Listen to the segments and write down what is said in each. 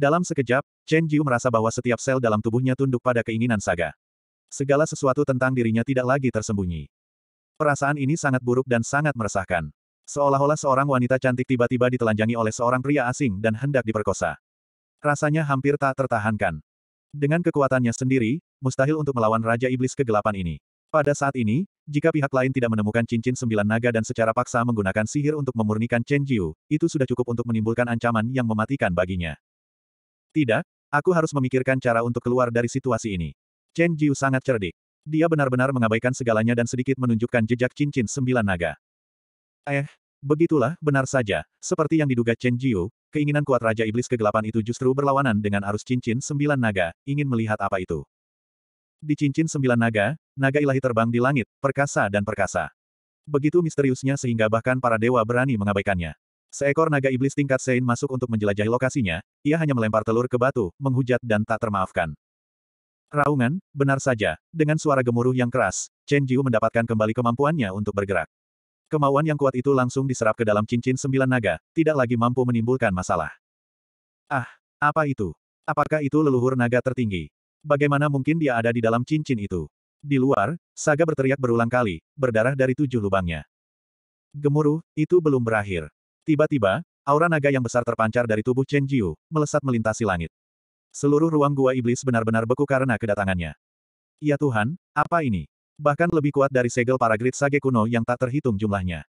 Dalam sekejap, Chen Jiu merasa bahwa setiap sel dalam tubuhnya tunduk pada keinginan Saga. Segala sesuatu tentang dirinya tidak lagi tersembunyi. Perasaan ini sangat buruk dan sangat meresahkan. Seolah-olah seorang wanita cantik tiba-tiba ditelanjangi oleh seorang pria asing dan hendak diperkosa. Rasanya hampir tak tertahankan. Dengan kekuatannya sendiri, mustahil untuk melawan Raja Iblis kegelapan ini. Pada saat ini, jika pihak lain tidak menemukan cincin sembilan naga dan secara paksa menggunakan sihir untuk memurnikan Chen Jiu, itu sudah cukup untuk menimbulkan ancaman yang mematikan baginya. Tidak, aku harus memikirkan cara untuk keluar dari situasi ini. Chen Jiu sangat cerdik. Dia benar-benar mengabaikan segalanya dan sedikit menunjukkan jejak cincin sembilan naga. Eh, begitulah, benar saja. Seperti yang diduga Chen Jiu, keinginan kuat Raja Iblis kegelapan itu justru berlawanan dengan arus cincin sembilan naga, ingin melihat apa itu. Di cincin sembilan naga, naga ilahi terbang di langit, perkasa dan perkasa. Begitu misteriusnya sehingga bahkan para dewa berani mengabaikannya. Seekor naga iblis tingkat Sein masuk untuk menjelajahi lokasinya, ia hanya melempar telur ke batu, menghujat dan tak termaafkan. Raungan, benar saja, dengan suara gemuruh yang keras, Chen Jiu mendapatkan kembali kemampuannya untuk bergerak. Kemauan yang kuat itu langsung diserap ke dalam cincin sembilan naga, tidak lagi mampu menimbulkan masalah. Ah, apa itu? Apakah itu leluhur naga tertinggi? Bagaimana mungkin dia ada di dalam cincin itu? Di luar, Saga berteriak berulang kali, berdarah dari tujuh lubangnya. Gemuruh, itu belum berakhir. Tiba-tiba, aura naga yang besar terpancar dari tubuh Chen Jiu, melesat melintasi langit. Seluruh ruang gua iblis benar-benar beku karena kedatangannya. Ya Tuhan, apa ini? Bahkan lebih kuat dari segel para grid sage kuno yang tak terhitung jumlahnya.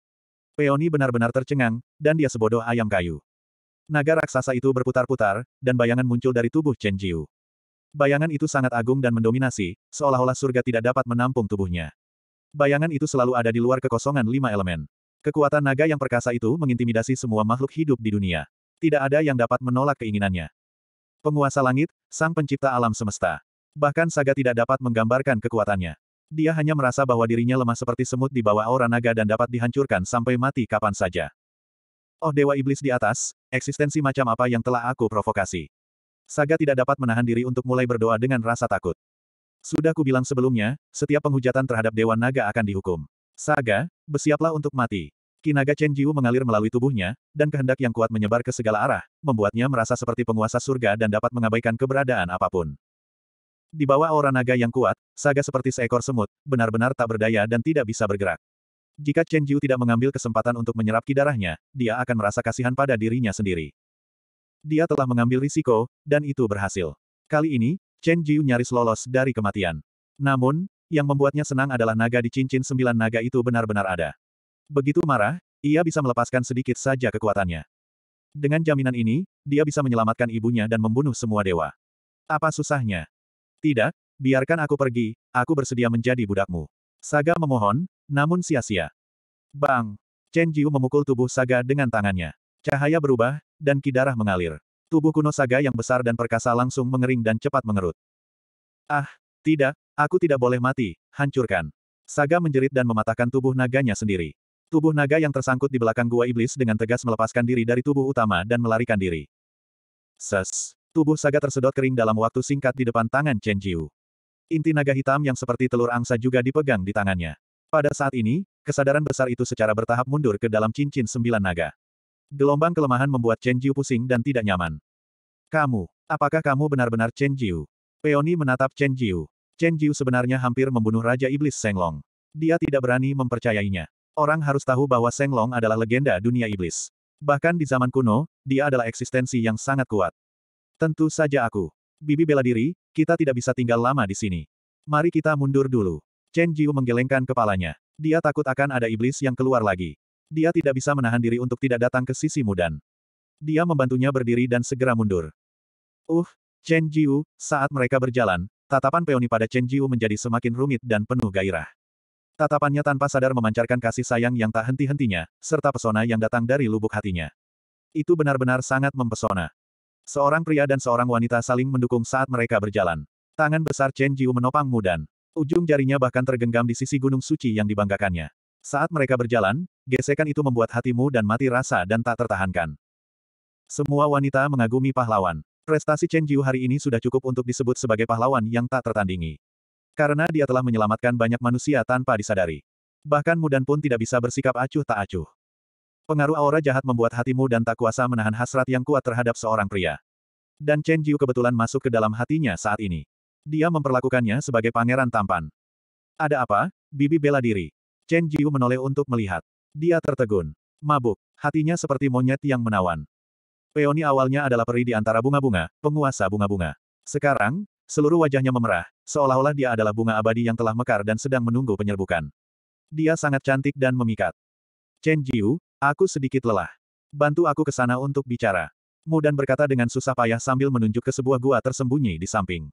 Peoni benar-benar tercengang, dan dia sebodoh ayam kayu. Naga raksasa itu berputar-putar, dan bayangan muncul dari tubuh Chen Jiu. Bayangan itu sangat agung dan mendominasi, seolah-olah surga tidak dapat menampung tubuhnya. Bayangan itu selalu ada di luar kekosongan lima elemen. Kekuatan naga yang perkasa itu mengintimidasi semua makhluk hidup di dunia. Tidak ada yang dapat menolak keinginannya. Penguasa langit, sang pencipta alam semesta. Bahkan Saga tidak dapat menggambarkan kekuatannya. Dia hanya merasa bahwa dirinya lemah seperti semut di bawah aura naga dan dapat dihancurkan sampai mati kapan saja. Oh Dewa Iblis di atas, eksistensi macam apa yang telah aku provokasi. Saga tidak dapat menahan diri untuk mulai berdoa dengan rasa takut. Sudah kubilang sebelumnya, setiap penghujatan terhadap Dewa Naga akan dihukum. Saga, bersiaplah untuk mati. Kinaga Chen Jiu mengalir melalui tubuhnya, dan kehendak yang kuat menyebar ke segala arah, membuatnya merasa seperti penguasa surga dan dapat mengabaikan keberadaan apapun. Di bawah aura naga yang kuat, Saga seperti seekor semut, benar-benar tak berdaya dan tidak bisa bergerak. Jika Chen Jiu tidak mengambil kesempatan untuk menyerap kidarahnya, dia akan merasa kasihan pada dirinya sendiri. Dia telah mengambil risiko, dan itu berhasil. Kali ini, Chen Jiu nyaris lolos dari kematian. Namun, yang membuatnya senang adalah naga di cincin sembilan naga itu benar-benar ada. Begitu marah, ia bisa melepaskan sedikit saja kekuatannya. Dengan jaminan ini, dia bisa menyelamatkan ibunya dan membunuh semua dewa. Apa susahnya? Tidak, biarkan aku pergi, aku bersedia menjadi budakmu. Saga memohon, namun sia-sia. Bang! Chen Jiu memukul tubuh Saga dengan tangannya. Cahaya berubah, dan kidarah mengalir. Tubuh kuno Saga yang besar dan perkasa langsung mengering dan cepat mengerut. Ah, tidak, aku tidak boleh mati, hancurkan. Saga menjerit dan mematahkan tubuh naganya sendiri. Tubuh naga yang tersangkut di belakang gua iblis dengan tegas melepaskan diri dari tubuh utama dan melarikan diri. Ses. Tubuh Saga tersedot kering dalam waktu singkat di depan tangan Chen Jiu. Inti naga hitam yang seperti telur angsa juga dipegang di tangannya. Pada saat ini, kesadaran besar itu secara bertahap mundur ke dalam cincin sembilan naga. Gelombang kelemahan membuat Chen Jiu pusing dan tidak nyaman. Kamu, apakah kamu benar-benar Chen Jiu? Peony menatap Chen Jiu. Chen Jiu sebenarnya hampir membunuh Raja Iblis Senglong. Dia tidak berani mempercayainya. Orang harus tahu bahwa Seng Long adalah legenda dunia iblis. Bahkan di zaman kuno, dia adalah eksistensi yang sangat kuat. Tentu saja aku. Bibi bela diri, kita tidak bisa tinggal lama di sini. Mari kita mundur dulu. Chen Jiu menggelengkan kepalanya. Dia takut akan ada iblis yang keluar lagi. Dia tidak bisa menahan diri untuk tidak datang ke sisi mudan. Dia membantunya berdiri dan segera mundur. Uh, Chen Jiu, saat mereka berjalan, tatapan peoni pada Chen Jiu menjadi semakin rumit dan penuh gairah. Tatapannya tanpa sadar memancarkan kasih sayang yang tak henti-hentinya, serta pesona yang datang dari lubuk hatinya. Itu benar-benar sangat mempesona. Seorang pria dan seorang wanita saling mendukung saat mereka berjalan. Tangan besar Chen Jiu menopang Mudan. Ujung jarinya bahkan tergenggam di sisi gunung suci yang dibanggakannya. Saat mereka berjalan, gesekan itu membuat hatimu dan mati rasa dan tak tertahankan. Semua wanita mengagumi pahlawan. Prestasi Chen Jiu hari ini sudah cukup untuk disebut sebagai pahlawan yang tak tertandingi. Karena dia telah menyelamatkan banyak manusia tanpa disadari. Bahkan Mudan pun tidak bisa bersikap acuh tak acuh. Pengaruh aura jahat membuat hatimu dan tak kuasa menahan hasrat yang kuat terhadap seorang pria. Dan Chen Jiu kebetulan masuk ke dalam hatinya saat ini. Dia memperlakukannya sebagai pangeran tampan. Ada apa? Bibi bela diri. Chen Jiu menoleh untuk melihat. Dia tertegun. Mabuk. Hatinya seperti monyet yang menawan. Peoni awalnya adalah peri di antara bunga-bunga, penguasa bunga-bunga. Sekarang, Seluruh wajahnya memerah, seolah-olah dia adalah bunga abadi yang telah mekar dan sedang menunggu penyerbukan. Dia sangat cantik dan memikat. Chen Jiu, aku sedikit lelah. Bantu aku ke sana untuk bicara. Mu dan berkata dengan susah payah sambil menunjuk ke sebuah gua tersembunyi di samping.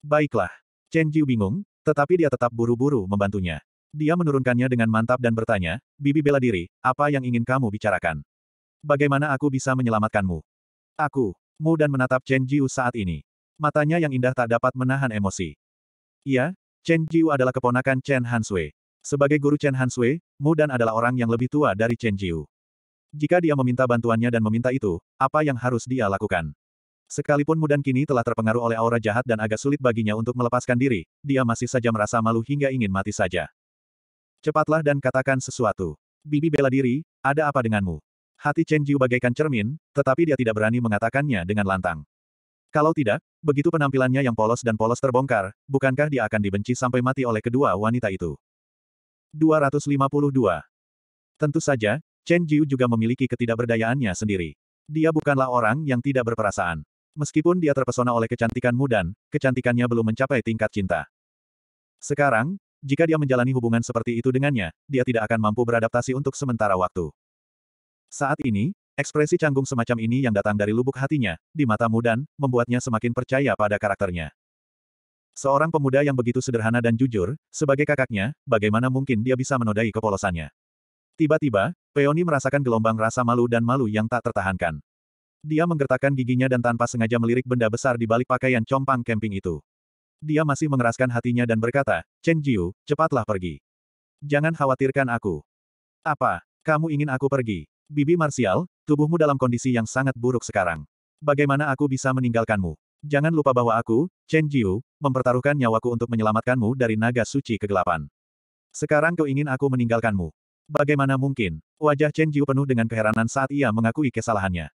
Baiklah. Chen Jiu bingung, tetapi dia tetap buru-buru membantunya. Dia menurunkannya dengan mantap dan bertanya, Bibi bela diri, apa yang ingin kamu bicarakan? Bagaimana aku bisa menyelamatkanmu? Aku, Mu dan menatap Chen Jiu saat ini. Matanya yang indah tak dapat menahan emosi. Iya, Chen Jiu adalah keponakan Chen Hansui. Sebagai guru Chen Hansui, Mu Dan adalah orang yang lebih tua dari Chen Jiu. Jika dia meminta bantuannya dan meminta itu, apa yang harus dia lakukan? Sekalipun Mu Dan kini telah terpengaruh oleh aura jahat dan agak sulit baginya untuk melepaskan diri, dia masih saja merasa malu hingga ingin mati saja. Cepatlah dan katakan sesuatu. Bibi bela diri, ada apa denganmu? Hati Chen Jiu bagaikan cermin, tetapi dia tidak berani mengatakannya dengan lantang. Kalau tidak, begitu penampilannya yang polos dan polos terbongkar, bukankah dia akan dibenci sampai mati oleh kedua wanita itu? 252. Tentu saja, Chen Jiu juga memiliki ketidakberdayaannya sendiri. Dia bukanlah orang yang tidak berperasaan. Meskipun dia terpesona oleh kecantikanmu dan, kecantikannya belum mencapai tingkat cinta. Sekarang, jika dia menjalani hubungan seperti itu dengannya, dia tidak akan mampu beradaptasi untuk sementara waktu. Saat ini, Ekspresi canggung semacam ini yang datang dari lubuk hatinya, di mata mudan membuatnya semakin percaya pada karakternya. Seorang pemuda yang begitu sederhana dan jujur, sebagai kakaknya, bagaimana mungkin dia bisa menodai kepolosannya? Tiba-tiba, Peony merasakan gelombang rasa malu dan malu yang tak tertahankan. Dia menggertakkan giginya dan tanpa sengaja melirik benda besar di balik pakaian compang camping itu. Dia masih mengeraskan hatinya dan berkata, Chen Jiu, cepatlah pergi. Jangan khawatirkan aku. Apa? Kamu ingin aku pergi? Bibi Marsial, tubuhmu dalam kondisi yang sangat buruk sekarang. Bagaimana aku bisa meninggalkanmu? Jangan lupa bahwa aku, Chen Jiu, mempertaruhkan nyawaku untuk menyelamatkanmu dari naga suci kegelapan. Sekarang kau ingin aku meninggalkanmu. Bagaimana mungkin? Wajah Chen Jiu penuh dengan keheranan saat ia mengakui kesalahannya.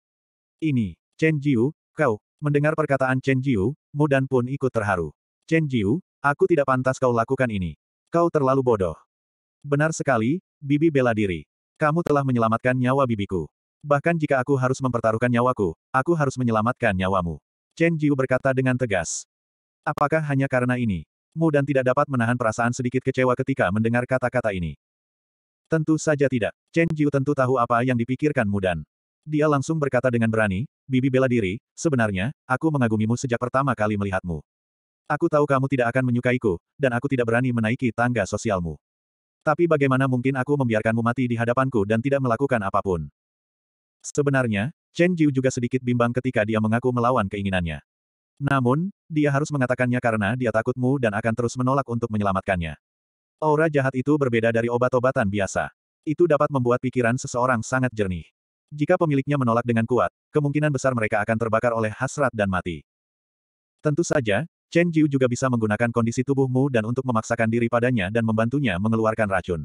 Ini, Chen Jiu, kau, mendengar perkataan Chen Jiu, Mudan pun ikut terharu. Chen Jiu, aku tidak pantas kau lakukan ini. Kau terlalu bodoh. Benar sekali, Bibi bela diri. Kamu telah menyelamatkan nyawa bibiku. Bahkan jika aku harus mempertaruhkan nyawaku, aku harus menyelamatkan nyawamu. Chen Jiu berkata dengan tegas. Apakah hanya karena ini? Mu dan tidak dapat menahan perasaan sedikit kecewa ketika mendengar kata-kata ini. Tentu saja tidak. Chen Jiu tentu tahu apa yang dipikirkan Mu dan. Dia langsung berkata dengan berani, Bibi bela diri, sebenarnya, aku mengagumimu sejak pertama kali melihatmu. Aku tahu kamu tidak akan menyukaiku, dan aku tidak berani menaiki tangga sosialmu. Tapi bagaimana mungkin aku membiarkanmu mati di hadapanku dan tidak melakukan apapun? Sebenarnya, Chen Jiu juga sedikit bimbang ketika dia mengaku melawan keinginannya. Namun, dia harus mengatakannya karena dia takutmu dan akan terus menolak untuk menyelamatkannya. Aura jahat itu berbeda dari obat-obatan biasa. Itu dapat membuat pikiran seseorang sangat jernih. Jika pemiliknya menolak dengan kuat, kemungkinan besar mereka akan terbakar oleh hasrat dan mati. Tentu saja, Chen Jiu juga bisa menggunakan kondisi tubuhmu dan untuk memaksakan diri padanya dan membantunya mengeluarkan racun.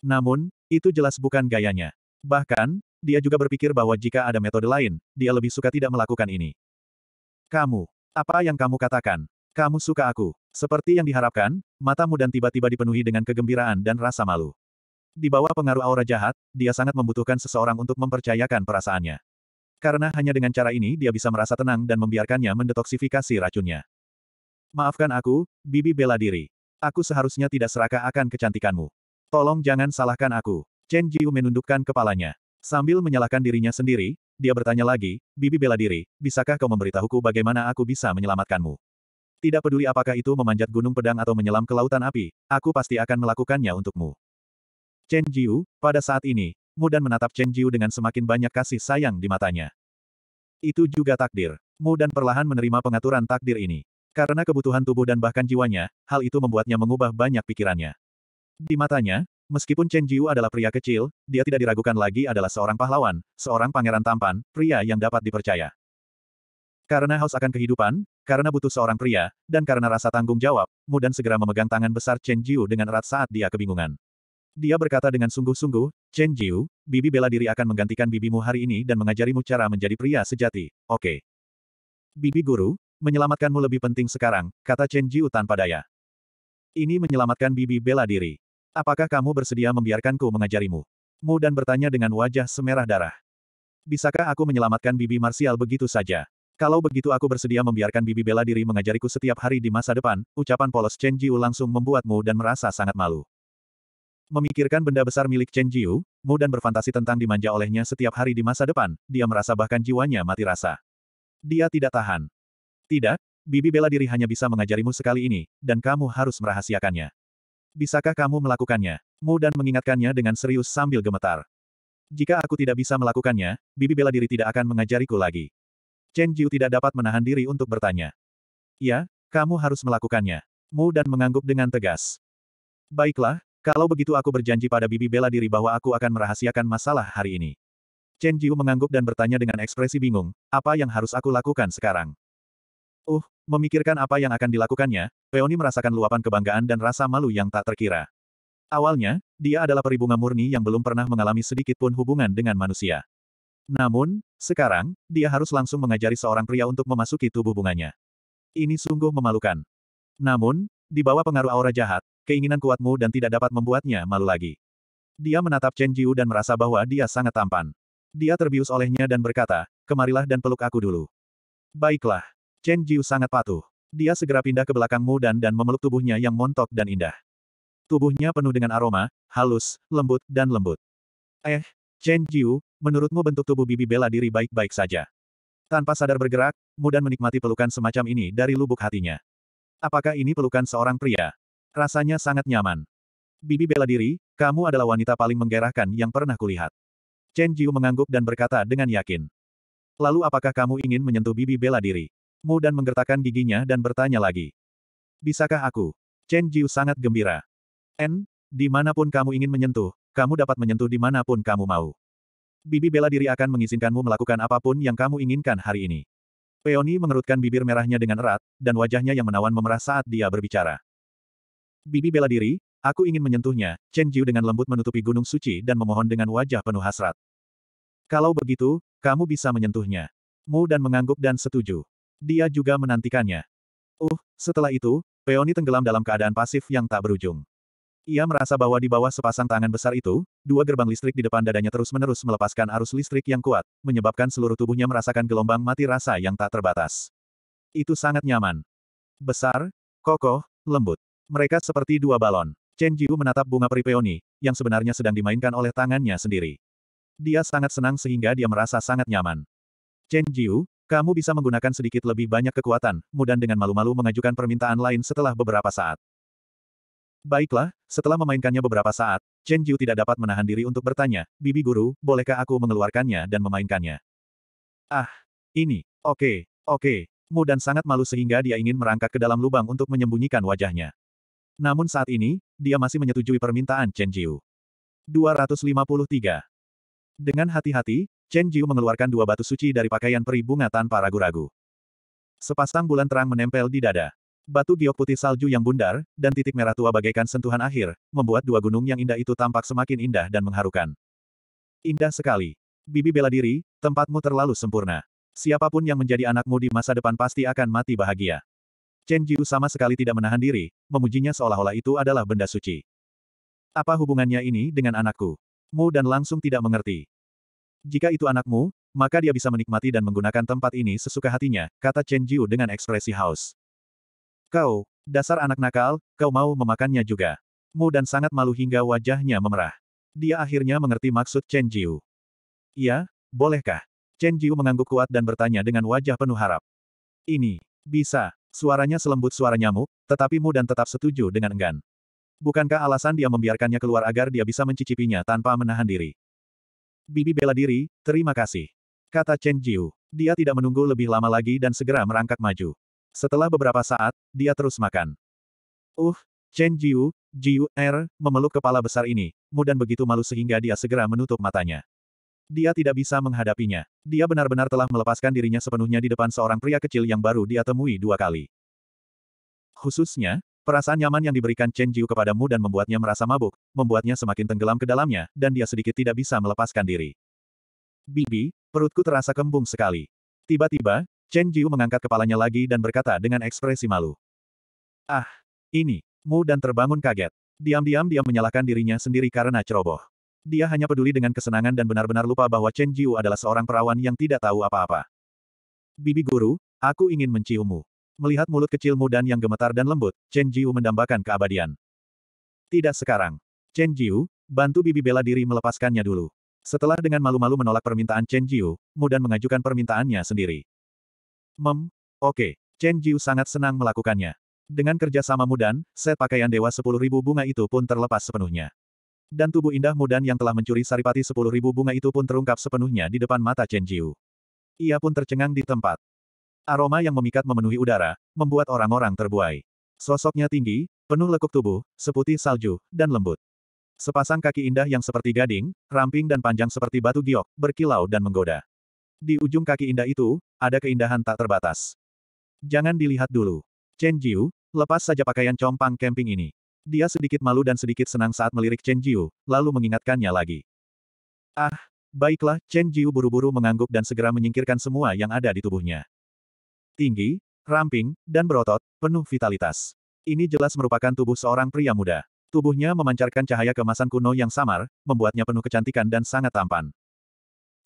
Namun, itu jelas bukan gayanya. Bahkan, dia juga berpikir bahwa jika ada metode lain, dia lebih suka tidak melakukan ini. Kamu, apa yang kamu katakan? Kamu suka aku. Seperti yang diharapkan, matamu dan tiba-tiba dipenuhi dengan kegembiraan dan rasa malu. Di bawah pengaruh aura jahat, dia sangat membutuhkan seseorang untuk mempercayakan perasaannya. Karena hanya dengan cara ini dia bisa merasa tenang dan membiarkannya mendetoksifikasi racunnya. Maafkan aku, Bibi bela diri. Aku seharusnya tidak serakah akan kecantikanmu. Tolong jangan salahkan aku. Chen Jiu menundukkan kepalanya. Sambil menyalahkan dirinya sendiri, dia bertanya lagi, Bibi bela diri, bisakah kau memberitahuku bagaimana aku bisa menyelamatkanmu? Tidak peduli apakah itu memanjat gunung pedang atau menyelam ke lautan api, aku pasti akan melakukannya untukmu. Chen Jiu, pada saat ini, Mudan menatap Chen Jiu dengan semakin banyak kasih sayang di matanya. Itu juga takdir. Mudan perlahan menerima pengaturan takdir ini. Karena kebutuhan tubuh dan bahkan jiwanya, hal itu membuatnya mengubah banyak pikirannya. Di matanya, meskipun Chen Jiu adalah pria kecil, dia tidak diragukan lagi adalah seorang pahlawan, seorang pangeran tampan, pria yang dapat dipercaya. Karena haus akan kehidupan, karena butuh seorang pria, dan karena rasa tanggung jawab, Mudan segera memegang tangan besar Chen Jiu dengan erat saat dia kebingungan. Dia berkata dengan sungguh-sungguh, Chen Jiu, bibi bela diri akan menggantikan bibimu hari ini dan mengajarimu cara menjadi pria sejati, oke. Okay. Bibi guru, menyelamatkanmu lebih penting sekarang, kata Chen Jiu tanpa daya. Ini menyelamatkan bibi bela diri. Apakah kamu bersedia membiarkanku mengajarimu? Mu dan bertanya dengan wajah semerah darah. Bisakah aku menyelamatkan bibi Marsial begitu saja? Kalau begitu aku bersedia membiarkan bibi bela diri mengajariku setiap hari di masa depan, ucapan polos Chen Jiu langsung membuatmu dan merasa sangat malu. Memikirkan benda besar milik Chen Jiu, Mu dan berfantasi tentang dimanja olehnya setiap hari di masa depan, dia merasa bahkan jiwanya mati rasa. Dia tidak tahan. Tidak, bibi bela diri hanya bisa mengajarimu sekali ini, dan kamu harus merahasiakannya. Bisakah kamu melakukannya? Mu dan mengingatkannya dengan serius sambil gemetar. Jika aku tidak bisa melakukannya, bibi bela diri tidak akan mengajariku lagi. Chen Jiu tidak dapat menahan diri untuk bertanya. Ya, kamu harus melakukannya. Mu dan mengangguk dengan tegas. Baiklah, kalau begitu aku berjanji pada bibi bela diri bahwa aku akan merahasiakan masalah hari ini. Chen Jiu mengangguk dan bertanya dengan ekspresi bingung, apa yang harus aku lakukan sekarang? Uh, memikirkan apa yang akan dilakukannya, Peony merasakan luapan kebanggaan dan rasa malu yang tak terkira. Awalnya, dia adalah peribunga murni yang belum pernah mengalami sedikit pun hubungan dengan manusia. Namun, sekarang, dia harus langsung mengajari seorang pria untuk memasuki tubuh bunganya. Ini sungguh memalukan. Namun, di bawah pengaruh aura jahat, keinginan kuatmu dan tidak dapat membuatnya malu lagi. Dia menatap Chen Jiu dan merasa bahwa dia sangat tampan. Dia terbius olehnya dan berkata, kemarilah dan peluk aku dulu. Baiklah. Chen Jiu sangat patuh. Dia segera pindah ke belakang Mu Dan dan memeluk tubuhnya yang montok dan indah. Tubuhnya penuh dengan aroma, halus, lembut, dan lembut. Eh, Chen Jiu, menurutmu bentuk tubuh bibi bela diri baik-baik saja? Tanpa sadar bergerak, Mu Dan menikmati pelukan semacam ini dari lubuk hatinya. Apakah ini pelukan seorang pria? Rasanya sangat nyaman. Bibi bela diri, kamu adalah wanita paling menggerahkan yang pernah kulihat. Chen Jiu mengangguk dan berkata dengan yakin. Lalu apakah kamu ingin menyentuh bibi bela diri? Mu dan menggertakkan giginya dan bertanya lagi. Bisakah aku? Chen Jiu sangat gembira. N, dimanapun kamu ingin menyentuh, kamu dapat menyentuh dimanapun kamu mau. Bibi bela diri akan mengizinkanmu melakukan apapun yang kamu inginkan hari ini. Peony mengerutkan bibir merahnya dengan erat, dan wajahnya yang menawan memerah saat dia berbicara. Bibi bela diri, aku ingin menyentuhnya, Chen Jiu dengan lembut menutupi gunung suci dan memohon dengan wajah penuh hasrat. Kalau begitu, kamu bisa menyentuhnya. Mu dan mengangguk dan setuju. Dia juga menantikannya. Uh, setelah itu, Peony tenggelam dalam keadaan pasif yang tak berujung. Ia merasa bahwa di bawah sepasang tangan besar itu, dua gerbang listrik di depan dadanya terus-menerus melepaskan arus listrik yang kuat, menyebabkan seluruh tubuhnya merasakan gelombang mati rasa yang tak terbatas. Itu sangat nyaman. Besar, kokoh, lembut. Mereka seperti dua balon. Chen Jiu menatap bunga peri peony, yang sebenarnya sedang dimainkan oleh tangannya sendiri. Dia sangat senang sehingga dia merasa sangat nyaman. Chen Jiu, kamu bisa menggunakan sedikit lebih banyak kekuatan, mudah dengan malu-malu mengajukan permintaan lain setelah beberapa saat. Baiklah, setelah memainkannya beberapa saat, Chen Jiu tidak dapat menahan diri untuk bertanya, Bibi Guru, bolehkah aku mengeluarkannya dan memainkannya? Ah, ini, oke, okay, oke. Okay. dan sangat malu sehingga dia ingin merangkak ke dalam lubang untuk menyembunyikan wajahnya. Namun saat ini, dia masih menyetujui permintaan Chen Jiu. 253. Dengan hati-hati, Chen Jiu mengeluarkan dua batu suci dari pakaian peri bunga tanpa ragu-ragu. Sepasang bulan terang menempel di dada. Batu giok putih salju yang bundar, dan titik merah tua bagaikan sentuhan akhir, membuat dua gunung yang indah itu tampak semakin indah dan mengharukan. Indah sekali. Bibi bela diri, tempatmu terlalu sempurna. Siapapun yang menjadi anakmu di masa depan pasti akan mati bahagia. Chen Jiu sama sekali tidak menahan diri, memujinya seolah-olah itu adalah benda suci. Apa hubungannya ini dengan anakku? Mu dan langsung tidak mengerti. Jika itu anakmu, maka dia bisa menikmati dan menggunakan tempat ini sesuka hatinya, kata Chen Jiu dengan ekspresi haus. Kau, dasar anak nakal, kau mau memakannya juga. Mu dan sangat malu hingga wajahnya memerah. Dia akhirnya mengerti maksud Chen Jiu. Iya, bolehkah? Chen Jiu mengangguk kuat dan bertanya dengan wajah penuh harap. Ini, bisa. Suaranya selembut suara nyamuk, tetapi Mu dan tetap setuju dengan enggan. Bukankah alasan dia membiarkannya keluar agar dia bisa mencicipinya tanpa menahan diri? Bibi bela diri, terima kasih. Kata Chen Jiu. Dia tidak menunggu lebih lama lagi dan segera merangkak maju. Setelah beberapa saat, dia terus makan. Uh, Chen Jiu, Jiu Er, memeluk kepala besar ini, mudah begitu malu sehingga dia segera menutup matanya. Dia tidak bisa menghadapinya. Dia benar-benar telah melepaskan dirinya sepenuhnya di depan seorang pria kecil yang baru dia temui dua kali. Khususnya, Perasaan nyaman yang diberikan Chen Jiu kepadamu dan membuatnya merasa mabuk, membuatnya semakin tenggelam ke dalamnya, dan dia sedikit tidak bisa melepaskan diri. Bibi, perutku terasa kembung sekali. Tiba-tiba, Chen Jiu mengangkat kepalanya lagi dan berkata dengan ekspresi malu. Ah, ini, Mu dan terbangun kaget. Diam-diam dia menyalahkan dirinya sendiri karena ceroboh. Dia hanya peduli dengan kesenangan dan benar-benar lupa bahwa Chen Jiu adalah seorang perawan yang tidak tahu apa-apa. Bibi guru, aku ingin menciummu. Melihat mulut kecil Mudan yang gemetar dan lembut, Chen Jiu mendambakan keabadian. Tidak sekarang. Chen Jiu, bantu bibi bela diri melepaskannya dulu. Setelah dengan malu-malu menolak permintaan Chen Jiu, Mudan mengajukan permintaannya sendiri. Mem, oke, okay. Chen Jiu sangat senang melakukannya. Dengan kerjasama Mudan, set pakaian dewa sepuluh ribu bunga itu pun terlepas sepenuhnya. Dan tubuh indah Mudan yang telah mencuri saripati sepuluh ribu bunga itu pun terungkap sepenuhnya di depan mata Chen Jiu. Ia pun tercengang di tempat. Aroma yang memikat memenuhi udara, membuat orang-orang terbuai. Sosoknya tinggi, penuh lekuk tubuh, seputih salju, dan lembut. Sepasang kaki indah yang seperti gading, ramping dan panjang seperti batu giok, berkilau dan menggoda. Di ujung kaki indah itu, ada keindahan tak terbatas. Jangan dilihat dulu. Chen Jiu, lepas saja pakaian compang camping ini. Dia sedikit malu dan sedikit senang saat melirik Chen Jiu, lalu mengingatkannya lagi. Ah, baiklah, Chen Jiu buru-buru mengangguk dan segera menyingkirkan semua yang ada di tubuhnya tinggi, ramping, dan berotot, penuh vitalitas. Ini jelas merupakan tubuh seorang pria muda. Tubuhnya memancarkan cahaya kemasan kuno yang samar, membuatnya penuh kecantikan dan sangat tampan.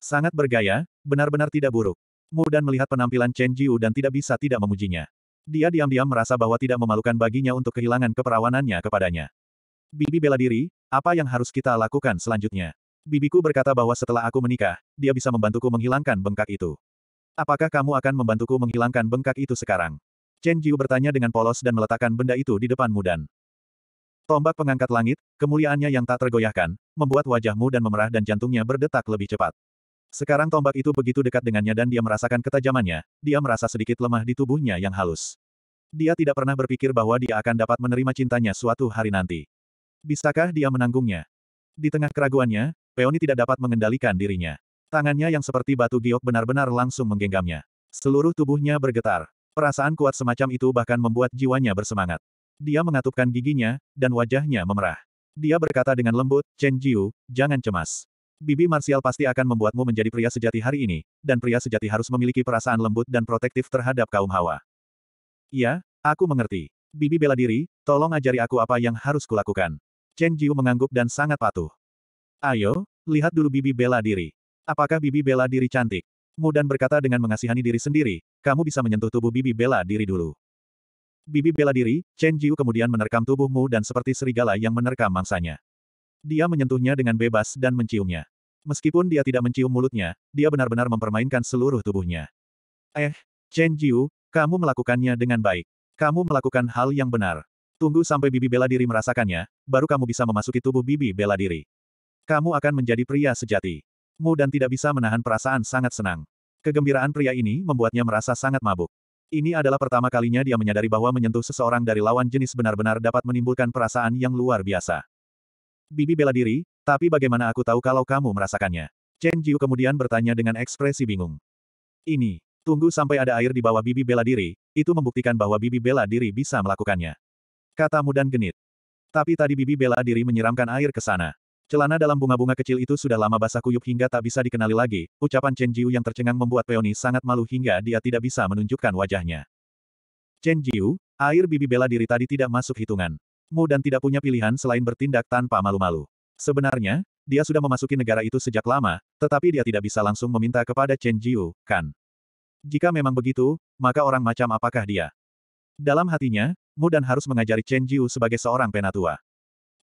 Sangat bergaya, benar-benar tidak buruk. Mu dan melihat penampilan Chen Jiu dan tidak bisa tidak memujinya. Dia diam-diam merasa bahwa tidak memalukan baginya untuk kehilangan keperawanannya kepadanya. Bibi bela diri, apa yang harus kita lakukan selanjutnya? Bibiku berkata bahwa setelah aku menikah, dia bisa membantuku menghilangkan bengkak itu. Apakah kamu akan membantuku menghilangkan bengkak itu sekarang? Chen Jiu bertanya dengan polos dan meletakkan benda itu di depan Mudan. Tombak pengangkat langit, kemuliaannya yang tak tergoyahkan, membuat wajahmu dan memerah dan jantungnya berdetak lebih cepat. Sekarang tombak itu begitu dekat dengannya dan dia merasakan ketajamannya, dia merasa sedikit lemah di tubuhnya yang halus. Dia tidak pernah berpikir bahwa dia akan dapat menerima cintanya suatu hari nanti. Bisakah dia menanggungnya? Di tengah keraguannya, Peony tidak dapat mengendalikan dirinya. Tangannya yang seperti batu giok benar-benar langsung menggenggamnya. Seluruh tubuhnya bergetar. Perasaan kuat semacam itu bahkan membuat jiwanya bersemangat. Dia mengatupkan giginya, dan wajahnya memerah. Dia berkata dengan lembut, Chen Jiu, jangan cemas. Bibi Marsial pasti akan membuatmu menjadi pria sejati hari ini, dan pria sejati harus memiliki perasaan lembut dan protektif terhadap kaum hawa. Ya, aku mengerti. Bibi bela diri, tolong ajari aku apa yang harus kulakukan. Chen Jiu mengangguk dan sangat patuh. Ayo, lihat dulu Bibi bela diri. Apakah bibi bela diri cantik? Mudan berkata dengan mengasihani diri sendiri, kamu bisa menyentuh tubuh bibi bela diri dulu. Bibi bela diri, Chen Jiu kemudian menerkam tubuhmu dan seperti serigala yang menerkam mangsanya. Dia menyentuhnya dengan bebas dan menciumnya. Meskipun dia tidak mencium mulutnya, dia benar-benar mempermainkan seluruh tubuhnya. Eh, Chen Jiu, kamu melakukannya dengan baik. Kamu melakukan hal yang benar. Tunggu sampai bibi bela diri merasakannya, baru kamu bisa memasuki tubuh bibi bela diri. Kamu akan menjadi pria sejati. Mu dan tidak bisa menahan perasaan sangat senang. Kegembiraan pria ini membuatnya merasa sangat mabuk. Ini adalah pertama kalinya dia menyadari bahwa menyentuh seseorang dari lawan jenis benar-benar dapat menimbulkan perasaan yang luar biasa. Bibi bela diri, tapi bagaimana aku tahu kalau kamu merasakannya? Chen Jiu kemudian bertanya dengan ekspresi bingung. Ini, tunggu sampai ada air di bawah bibi bela diri, itu membuktikan bahwa bibi bela diri bisa melakukannya. Kata Mudan genit. Tapi tadi bibi bela diri menyiramkan air ke sana. Celana dalam bunga-bunga kecil itu sudah lama basah kuyup hingga tak bisa dikenali lagi, ucapan Chen Jiu yang tercengang membuat Peony sangat malu hingga dia tidak bisa menunjukkan wajahnya. Chen Jiu, air bibi bela diri tadi tidak masuk hitungan. Mu dan tidak punya pilihan selain bertindak tanpa malu-malu. Sebenarnya, dia sudah memasuki negara itu sejak lama, tetapi dia tidak bisa langsung meminta kepada Chen Jiu, kan? Jika memang begitu, maka orang macam apakah dia? Dalam hatinya, Mu dan harus mengajari Chen Jiu sebagai seorang penatua.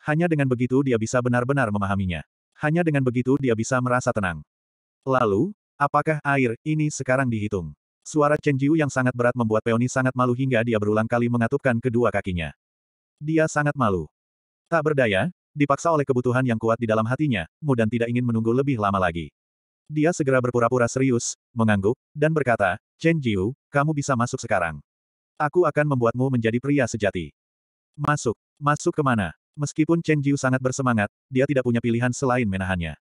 Hanya dengan begitu dia bisa benar-benar memahaminya. Hanya dengan begitu dia bisa merasa tenang. Lalu, apakah air ini sekarang dihitung? Suara Chen Jiu yang sangat berat membuat Peony sangat malu hingga dia berulang kali mengatupkan kedua kakinya. Dia sangat malu. Tak berdaya, dipaksa oleh kebutuhan yang kuat di dalam hatinya, Mu dan tidak ingin menunggu lebih lama lagi. Dia segera berpura-pura serius, mengangguk, dan berkata, Chen Jiu, kamu bisa masuk sekarang. Aku akan membuatmu menjadi pria sejati. Masuk. Masuk kemana? Meskipun Chen Jiu sangat bersemangat, dia tidak punya pilihan selain menahannya.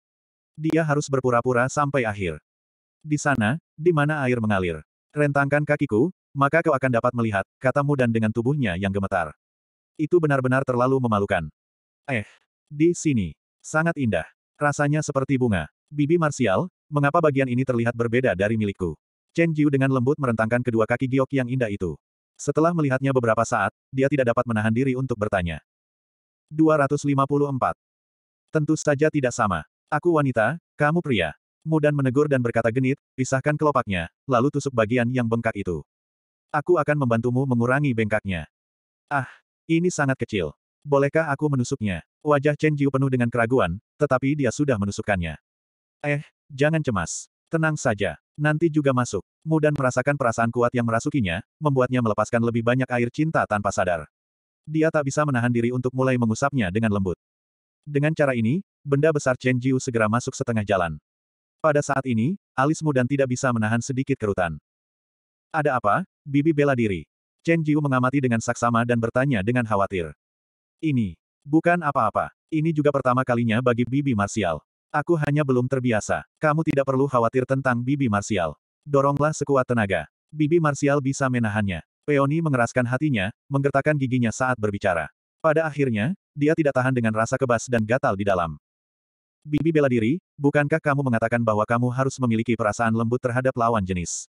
Dia harus berpura-pura sampai akhir. Di sana, di mana air mengalir. Rentangkan kakiku, maka kau akan dapat melihat, katamu dan dengan tubuhnya yang gemetar. Itu benar-benar terlalu memalukan. Eh, di sini. Sangat indah. Rasanya seperti bunga. Bibi Marsial, mengapa bagian ini terlihat berbeda dari milikku? Chen Jiu dengan lembut merentangkan kedua kaki giok yang indah itu. Setelah melihatnya beberapa saat, dia tidak dapat menahan diri untuk bertanya. 254. Tentu saja tidak sama. Aku wanita, kamu pria. Mudan menegur dan berkata genit, pisahkan kelopaknya, lalu tusuk bagian yang bengkak itu. Aku akan membantumu mengurangi bengkaknya. Ah, ini sangat kecil. Bolehkah aku menusuknya? Wajah Chen Jiu penuh dengan keraguan, tetapi dia sudah menusukkannya. Eh, jangan cemas. Tenang saja. Nanti juga masuk. Mudan merasakan perasaan kuat yang merasukinya, membuatnya melepaskan lebih banyak air cinta tanpa sadar. Dia tak bisa menahan diri untuk mulai mengusapnya dengan lembut. Dengan cara ini, benda besar Chen Jiu segera masuk setengah jalan. Pada saat ini, alismu dan tidak bisa menahan sedikit kerutan. Ada apa? Bibi bela diri. Chen Jiu mengamati dengan saksama dan bertanya dengan khawatir. Ini. Bukan apa-apa. Ini juga pertama kalinya bagi Bibi Marsial. Aku hanya belum terbiasa. Kamu tidak perlu khawatir tentang Bibi Marsial. Doronglah sekuat tenaga. Bibi Marsial bisa menahannya. Peony mengeraskan hatinya, menggertakkan giginya saat berbicara. Pada akhirnya, dia tidak tahan dengan rasa kebas dan gatal di dalam. Bibi bela diri, bukankah kamu mengatakan bahwa kamu harus memiliki perasaan lembut terhadap lawan jenis?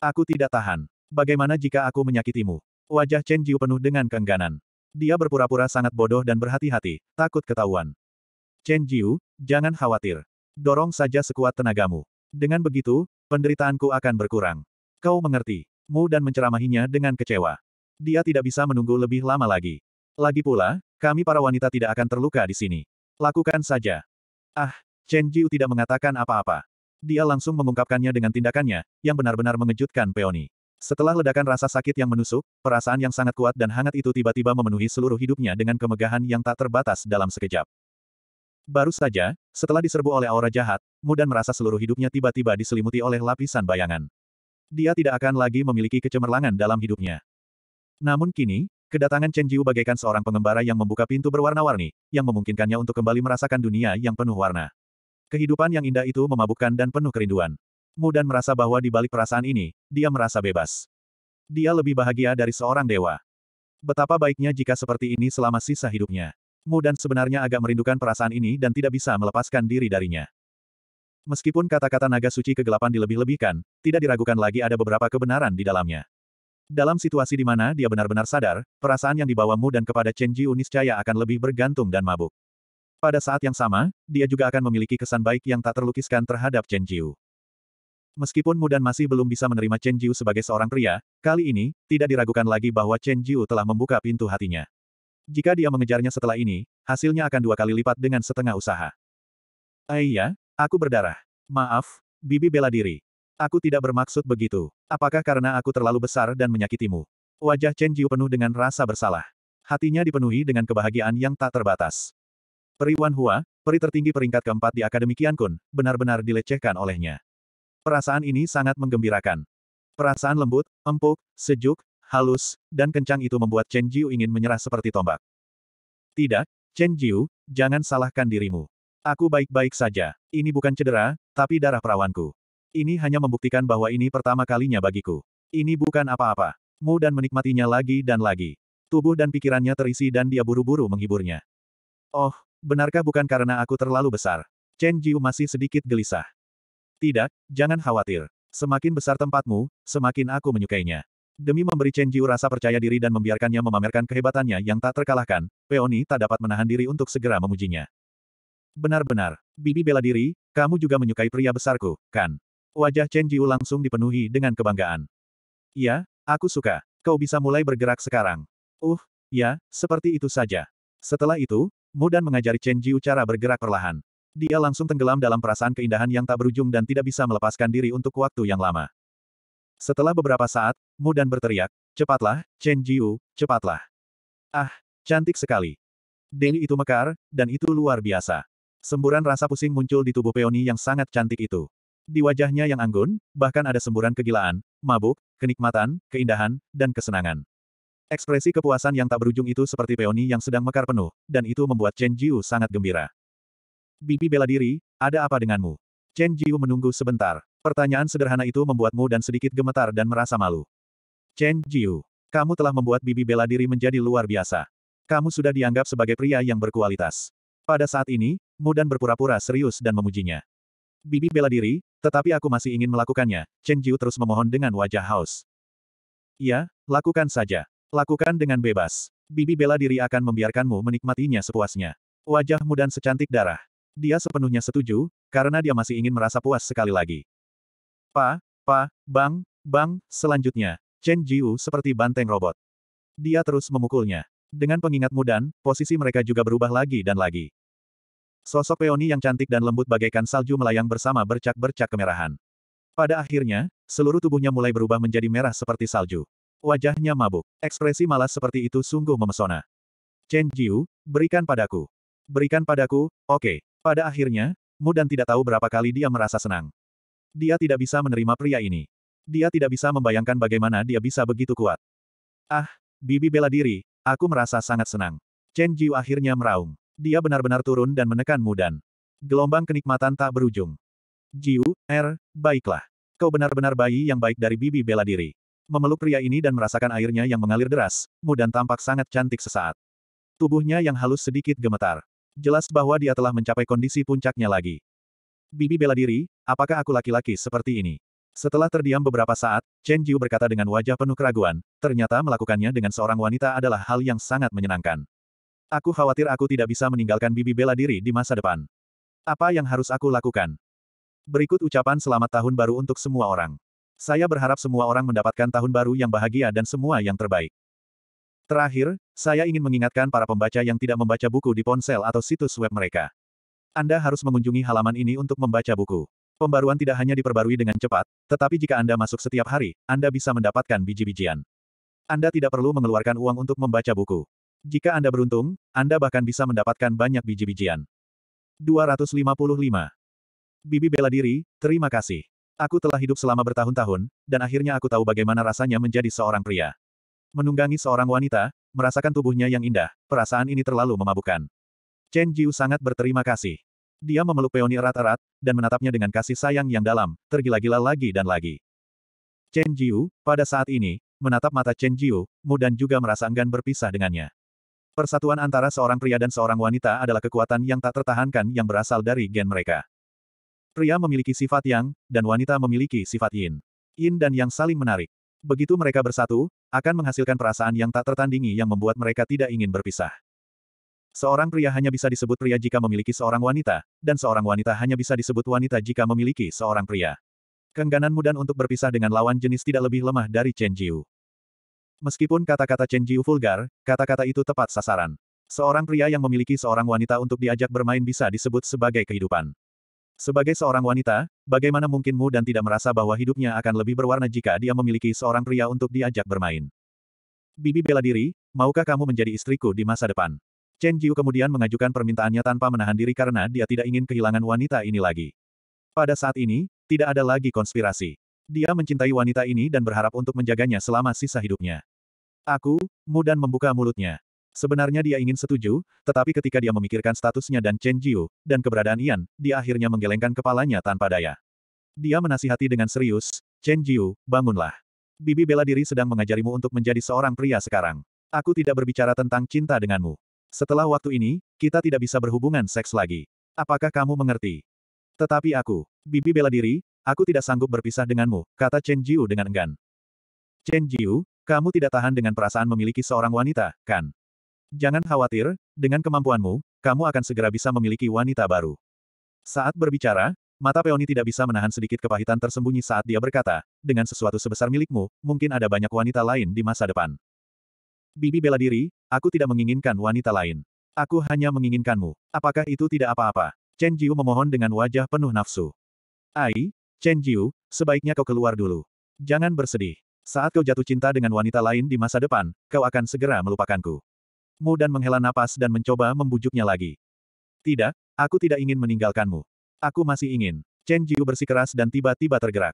Aku tidak tahan. Bagaimana jika aku menyakitimu? Wajah Chen Jiu penuh dengan keengganan. Dia berpura-pura sangat bodoh dan berhati-hati, takut ketahuan. Chen Jiu, jangan khawatir. Dorong saja sekuat tenagamu. Dengan begitu, penderitaanku akan berkurang. Kau mengerti. Mu dan menceramahinya dengan kecewa. Dia tidak bisa menunggu lebih lama lagi. Lagi pula, kami para wanita tidak akan terluka di sini. Lakukan saja. Ah, Chen Jiu tidak mengatakan apa-apa. Dia langsung mengungkapkannya dengan tindakannya, yang benar-benar mengejutkan Peony. Setelah ledakan rasa sakit yang menusuk, perasaan yang sangat kuat dan hangat itu tiba-tiba memenuhi seluruh hidupnya dengan kemegahan yang tak terbatas dalam sekejap. Baru saja, setelah diserbu oleh aura jahat, Mudan merasa seluruh hidupnya tiba-tiba diselimuti oleh lapisan bayangan. Dia tidak akan lagi memiliki kecemerlangan dalam hidupnya. Namun kini, kedatangan Chen Jiu bagaikan seorang pengembara yang membuka pintu berwarna-warni, yang memungkinkannya untuk kembali merasakan dunia yang penuh warna. Kehidupan yang indah itu memabukkan dan penuh kerinduan. Mu dan merasa bahwa di balik perasaan ini, dia merasa bebas. Dia lebih bahagia dari seorang dewa. Betapa baiknya jika seperti ini selama sisa hidupnya. Mu dan sebenarnya agak merindukan perasaan ini dan tidak bisa melepaskan diri darinya. Meskipun kata-kata naga suci kegelapan dilebih-lebihkan, tidak diragukan lagi ada beberapa kebenaran di dalamnya. Dalam situasi di mana dia benar-benar sadar, perasaan yang dibawamu dan kepada Chen Jiu niscaya akan lebih bergantung dan mabuk. Pada saat yang sama, dia juga akan memiliki kesan baik yang tak terlukiskan terhadap Chen Jiu. Meskipun Mudan masih belum bisa menerima Chen Jiu sebagai seorang pria, kali ini, tidak diragukan lagi bahwa Chen Jiu telah membuka pintu hatinya. Jika dia mengejarnya setelah ini, hasilnya akan dua kali lipat dengan setengah usaha. Aiyah. Ah Aku berdarah. Maaf, Bibi bela diri. Aku tidak bermaksud begitu. Apakah karena aku terlalu besar dan menyakitimu? Wajah Chen Jiu penuh dengan rasa bersalah. Hatinya dipenuhi dengan kebahagiaan yang tak terbatas. Peri Wan Hua, peri tertinggi peringkat keempat di Akademi Kian Kun, benar-benar dilecehkan olehnya. Perasaan ini sangat menggembirakan. Perasaan lembut, empuk, sejuk, halus, dan kencang itu membuat Chen Jiu ingin menyerah seperti tombak. Tidak, Chen Jiu, jangan salahkan dirimu. Aku baik-baik saja. Ini bukan cedera, tapi darah perawanku. Ini hanya membuktikan bahwa ini pertama kalinya bagiku. Ini bukan apa-apa. Mu dan menikmatinya lagi dan lagi. Tubuh dan pikirannya terisi dan dia buru-buru menghiburnya. Oh, benarkah bukan karena aku terlalu besar? Chen Jiu masih sedikit gelisah. Tidak, jangan khawatir. Semakin besar tempatmu, semakin aku menyukainya. Demi memberi Chen Jiu rasa percaya diri dan membiarkannya memamerkan kehebatannya yang tak terkalahkan, Peony tak dapat menahan diri untuk segera memujinya. Benar-benar, bibi bela diri, kamu juga menyukai pria besarku, kan? Wajah Chen Jiu langsung dipenuhi dengan kebanggaan. Ya, aku suka. Kau bisa mulai bergerak sekarang. Uh, ya, seperti itu saja. Setelah itu, Mudan mengajari Chen Jiu cara bergerak perlahan. Dia langsung tenggelam dalam perasaan keindahan yang tak berujung dan tidak bisa melepaskan diri untuk waktu yang lama. Setelah beberapa saat, Mudan berteriak, Cepatlah, Chen Jiu, cepatlah. Ah, cantik sekali. Dewi itu mekar, dan itu luar biasa. Semburan rasa pusing muncul di tubuh peoni yang sangat cantik itu. Di wajahnya yang anggun, bahkan ada semburan kegilaan, mabuk, kenikmatan, keindahan, dan kesenangan. Ekspresi kepuasan yang tak berujung itu seperti peoni yang sedang mekar penuh, dan itu membuat Chen Jiu sangat gembira. Bibi bela diri, ada apa denganmu? Chen Jiu menunggu sebentar. Pertanyaan sederhana itu membuatmu dan sedikit gemetar dan merasa malu. Chen Jiu, kamu telah membuat bibi bela diri menjadi luar biasa. Kamu sudah dianggap sebagai pria yang berkualitas. Pada saat ini, Mudan berpura-pura serius dan memujinya. Bibi bela diri, tetapi aku masih ingin melakukannya, Chen Jiu terus memohon dengan wajah haus. Ya, lakukan saja. Lakukan dengan bebas. Bibi bela diri akan membiarkanmu menikmatinya sepuasnya. Wajah Mudan secantik darah. Dia sepenuhnya setuju, karena dia masih ingin merasa puas sekali lagi. Pa, pa, bang, bang, selanjutnya, Chen Jiu seperti banteng robot. Dia terus memukulnya. Dengan pengingat Mudan, posisi mereka juga berubah lagi dan lagi. Sosok peoni yang cantik dan lembut bagaikan salju melayang bersama bercak-bercak kemerahan. Pada akhirnya, seluruh tubuhnya mulai berubah menjadi merah seperti salju. Wajahnya mabuk. Ekspresi malas seperti itu sungguh memesona. Chen Jiu, berikan padaku. Berikan padaku, oke. Okay. Pada akhirnya, Mudan tidak tahu berapa kali dia merasa senang. Dia tidak bisa menerima pria ini. Dia tidak bisa membayangkan bagaimana dia bisa begitu kuat. Ah, Bibi bela diri, Aku merasa sangat senang. Chen Jiu akhirnya meraung. Dia benar-benar turun dan menekan Mudan. Gelombang kenikmatan tak berujung. Jiu, Er, baiklah. Kau benar-benar bayi yang baik dari bibi bela diri. Memeluk pria ini dan merasakan airnya yang mengalir deras, Mudan tampak sangat cantik sesaat. Tubuhnya yang halus sedikit gemetar. Jelas bahwa dia telah mencapai kondisi puncaknya lagi. Bibi bela diri, apakah aku laki-laki seperti ini? Setelah terdiam beberapa saat, Chen Jiu berkata dengan wajah penuh keraguan, ternyata melakukannya dengan seorang wanita adalah hal yang sangat menyenangkan. Aku khawatir aku tidak bisa meninggalkan bibi bela diri di masa depan. Apa yang harus aku lakukan? Berikut ucapan selamat tahun baru untuk semua orang. Saya berharap semua orang mendapatkan tahun baru yang bahagia dan semua yang terbaik. Terakhir, saya ingin mengingatkan para pembaca yang tidak membaca buku di ponsel atau situs web mereka. Anda harus mengunjungi halaman ini untuk membaca buku. Pembaruan tidak hanya diperbarui dengan cepat, tetapi jika Anda masuk setiap hari, Anda bisa mendapatkan biji-bijian. Anda tidak perlu mengeluarkan uang untuk membaca buku. Jika Anda beruntung, Anda bahkan bisa mendapatkan banyak biji-bijian. 255. Bibi bela diri, terima kasih. Aku telah hidup selama bertahun-tahun, dan akhirnya aku tahu bagaimana rasanya menjadi seorang pria. Menunggangi seorang wanita, merasakan tubuhnya yang indah, perasaan ini terlalu memabukkan. Chen Jiu sangat berterima kasih. Dia memeluk Peony erat-erat, dan menatapnya dengan kasih sayang yang dalam, tergila-gila lagi dan lagi. Chen Jiu, pada saat ini, menatap mata Chen Jiu, Mu dan juga merasa enggan berpisah dengannya. Persatuan antara seorang pria dan seorang wanita adalah kekuatan yang tak tertahankan yang berasal dari gen mereka. Pria memiliki sifat yang, dan wanita memiliki sifat yin. Yin dan yang saling menarik. Begitu mereka bersatu, akan menghasilkan perasaan yang tak tertandingi yang membuat mereka tidak ingin berpisah. Seorang pria hanya bisa disebut pria jika memiliki seorang wanita, dan seorang wanita hanya bisa disebut wanita jika memiliki seorang pria. Kengganan dan untuk berpisah dengan lawan jenis tidak lebih lemah dari Chen Jiu. Meskipun kata-kata Chen Jiu vulgar, kata-kata itu tepat sasaran. Seorang pria yang memiliki seorang wanita untuk diajak bermain bisa disebut sebagai kehidupan. Sebagai seorang wanita, bagaimana mungkinmu dan tidak merasa bahwa hidupnya akan lebih berwarna jika dia memiliki seorang pria untuk diajak bermain? Bibi bela diri, maukah kamu menjadi istriku di masa depan? Chen Jiu kemudian mengajukan permintaannya tanpa menahan diri karena dia tidak ingin kehilangan wanita ini lagi. Pada saat ini, tidak ada lagi konspirasi. Dia mencintai wanita ini dan berharap untuk menjaganya selama sisa hidupnya. Aku, mudan membuka mulutnya. Sebenarnya dia ingin setuju, tetapi ketika dia memikirkan statusnya dan Chen Jiu, dan keberadaan Ian, dia akhirnya menggelengkan kepalanya tanpa daya. Dia menasihati dengan serius, Chen Jiu, bangunlah. Bibi bela diri sedang mengajarimu untuk menjadi seorang pria sekarang. Aku tidak berbicara tentang cinta denganmu. Setelah waktu ini, kita tidak bisa berhubungan seks lagi. Apakah kamu mengerti? Tetapi aku, bibi bela diri, aku tidak sanggup berpisah denganmu, kata Chen Jiu dengan enggan. Chen Jiu, kamu tidak tahan dengan perasaan memiliki seorang wanita, kan? Jangan khawatir, dengan kemampuanmu, kamu akan segera bisa memiliki wanita baru. Saat berbicara, mata Peoni tidak bisa menahan sedikit kepahitan tersembunyi saat dia berkata, dengan sesuatu sebesar milikmu, mungkin ada banyak wanita lain di masa depan. Bibi bela diri, aku tidak menginginkan wanita lain. Aku hanya menginginkanmu. Apakah itu tidak apa-apa? Chen Jiu memohon dengan wajah penuh nafsu. Ai, Chen Jiu, sebaiknya kau keluar dulu. Jangan bersedih. Saat kau jatuh cinta dengan wanita lain di masa depan, kau akan segera melupakanku. Mu dan menghela napas dan mencoba membujuknya lagi. Tidak, aku tidak ingin meninggalkanmu. Aku masih ingin. Chen Jiu bersikeras dan tiba-tiba tergerak.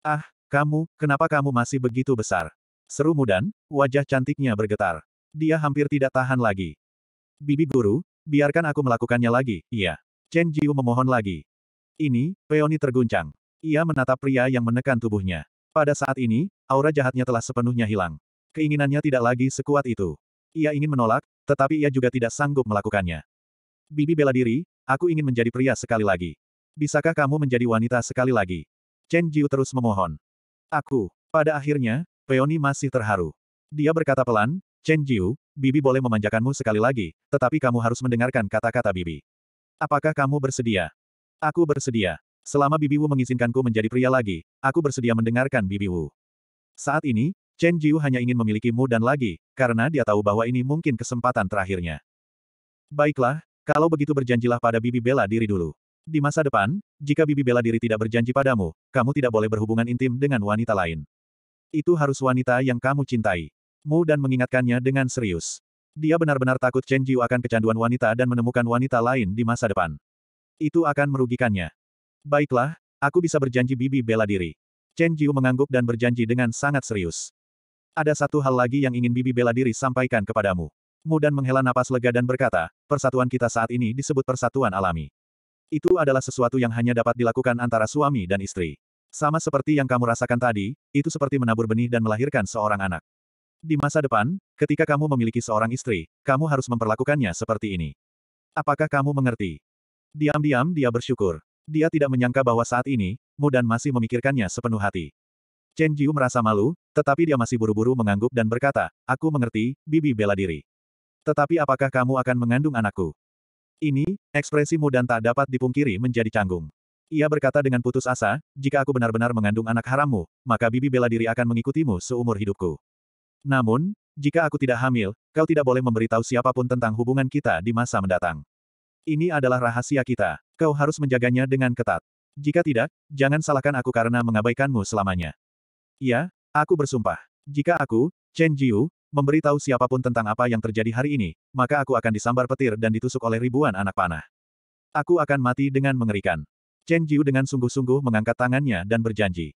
Ah, kamu, kenapa kamu masih begitu besar? Seru Mudan, wajah cantiknya bergetar. Dia hampir tidak tahan lagi. Bibi Guru, biarkan aku melakukannya lagi, iya. Chen Jiu memohon lagi. Ini, Peoni terguncang. Ia menatap pria yang menekan tubuhnya. Pada saat ini, aura jahatnya telah sepenuhnya hilang. Keinginannya tidak lagi sekuat itu. Ia ingin menolak, tetapi ia juga tidak sanggup melakukannya. Bibi bela diri, aku ingin menjadi pria sekali lagi. Bisakah kamu menjadi wanita sekali lagi? Chen Jiu terus memohon. Aku, pada akhirnya, Peony masih terharu. Dia berkata pelan, Chen Jiu, Bibi boleh memanjakanmu sekali lagi, tetapi kamu harus mendengarkan kata-kata Bibi. Apakah kamu bersedia? Aku bersedia. Selama Bibi Wu mengizinkanku menjadi pria lagi, aku bersedia mendengarkan Bibi Wu. Saat ini, Chen Jiu hanya ingin memilikimu dan lagi, karena dia tahu bahwa ini mungkin kesempatan terakhirnya. Baiklah, kalau begitu berjanjilah pada Bibi bela diri dulu. Di masa depan, jika Bibi bela diri tidak berjanji padamu, kamu tidak boleh berhubungan intim dengan wanita lain. Itu harus wanita yang kamu cintai. Mu dan mengingatkannya dengan serius. Dia benar-benar takut Chen Jiu akan kecanduan wanita dan menemukan wanita lain di masa depan. Itu akan merugikannya. Baiklah, aku bisa berjanji bibi bela diri. Chen Jiu mengangguk dan berjanji dengan sangat serius. Ada satu hal lagi yang ingin bibi bela diri sampaikan kepadamu. Mu dan menghela napas lega dan berkata, persatuan kita saat ini disebut persatuan alami. Itu adalah sesuatu yang hanya dapat dilakukan antara suami dan istri. Sama seperti yang kamu rasakan tadi, itu seperti menabur benih dan melahirkan seorang anak. Di masa depan, ketika kamu memiliki seorang istri, kamu harus memperlakukannya seperti ini. Apakah kamu mengerti? Diam-diam dia bersyukur. Dia tidak menyangka bahwa saat ini, dan masih memikirkannya sepenuh hati. Chen Jiu merasa malu, tetapi dia masih buru-buru mengangguk dan berkata, Aku mengerti, Bibi bela diri. Tetapi apakah kamu akan mengandung anakku? Ini, ekspresi dan tak dapat dipungkiri menjadi canggung. Ia berkata dengan putus asa, jika aku benar-benar mengandung anak harammu, maka bibi bela diri akan mengikutimu seumur hidupku. Namun, jika aku tidak hamil, kau tidak boleh memberitahu siapapun tentang hubungan kita di masa mendatang. Ini adalah rahasia kita. Kau harus menjaganya dengan ketat. Jika tidak, jangan salahkan aku karena mengabaikanmu selamanya. Ya, aku bersumpah. Jika aku, Chen Jiu, memberitahu siapapun tentang apa yang terjadi hari ini, maka aku akan disambar petir dan ditusuk oleh ribuan anak panah. Aku akan mati dengan mengerikan. Chen Jiu dengan sungguh-sungguh mengangkat tangannya dan berjanji.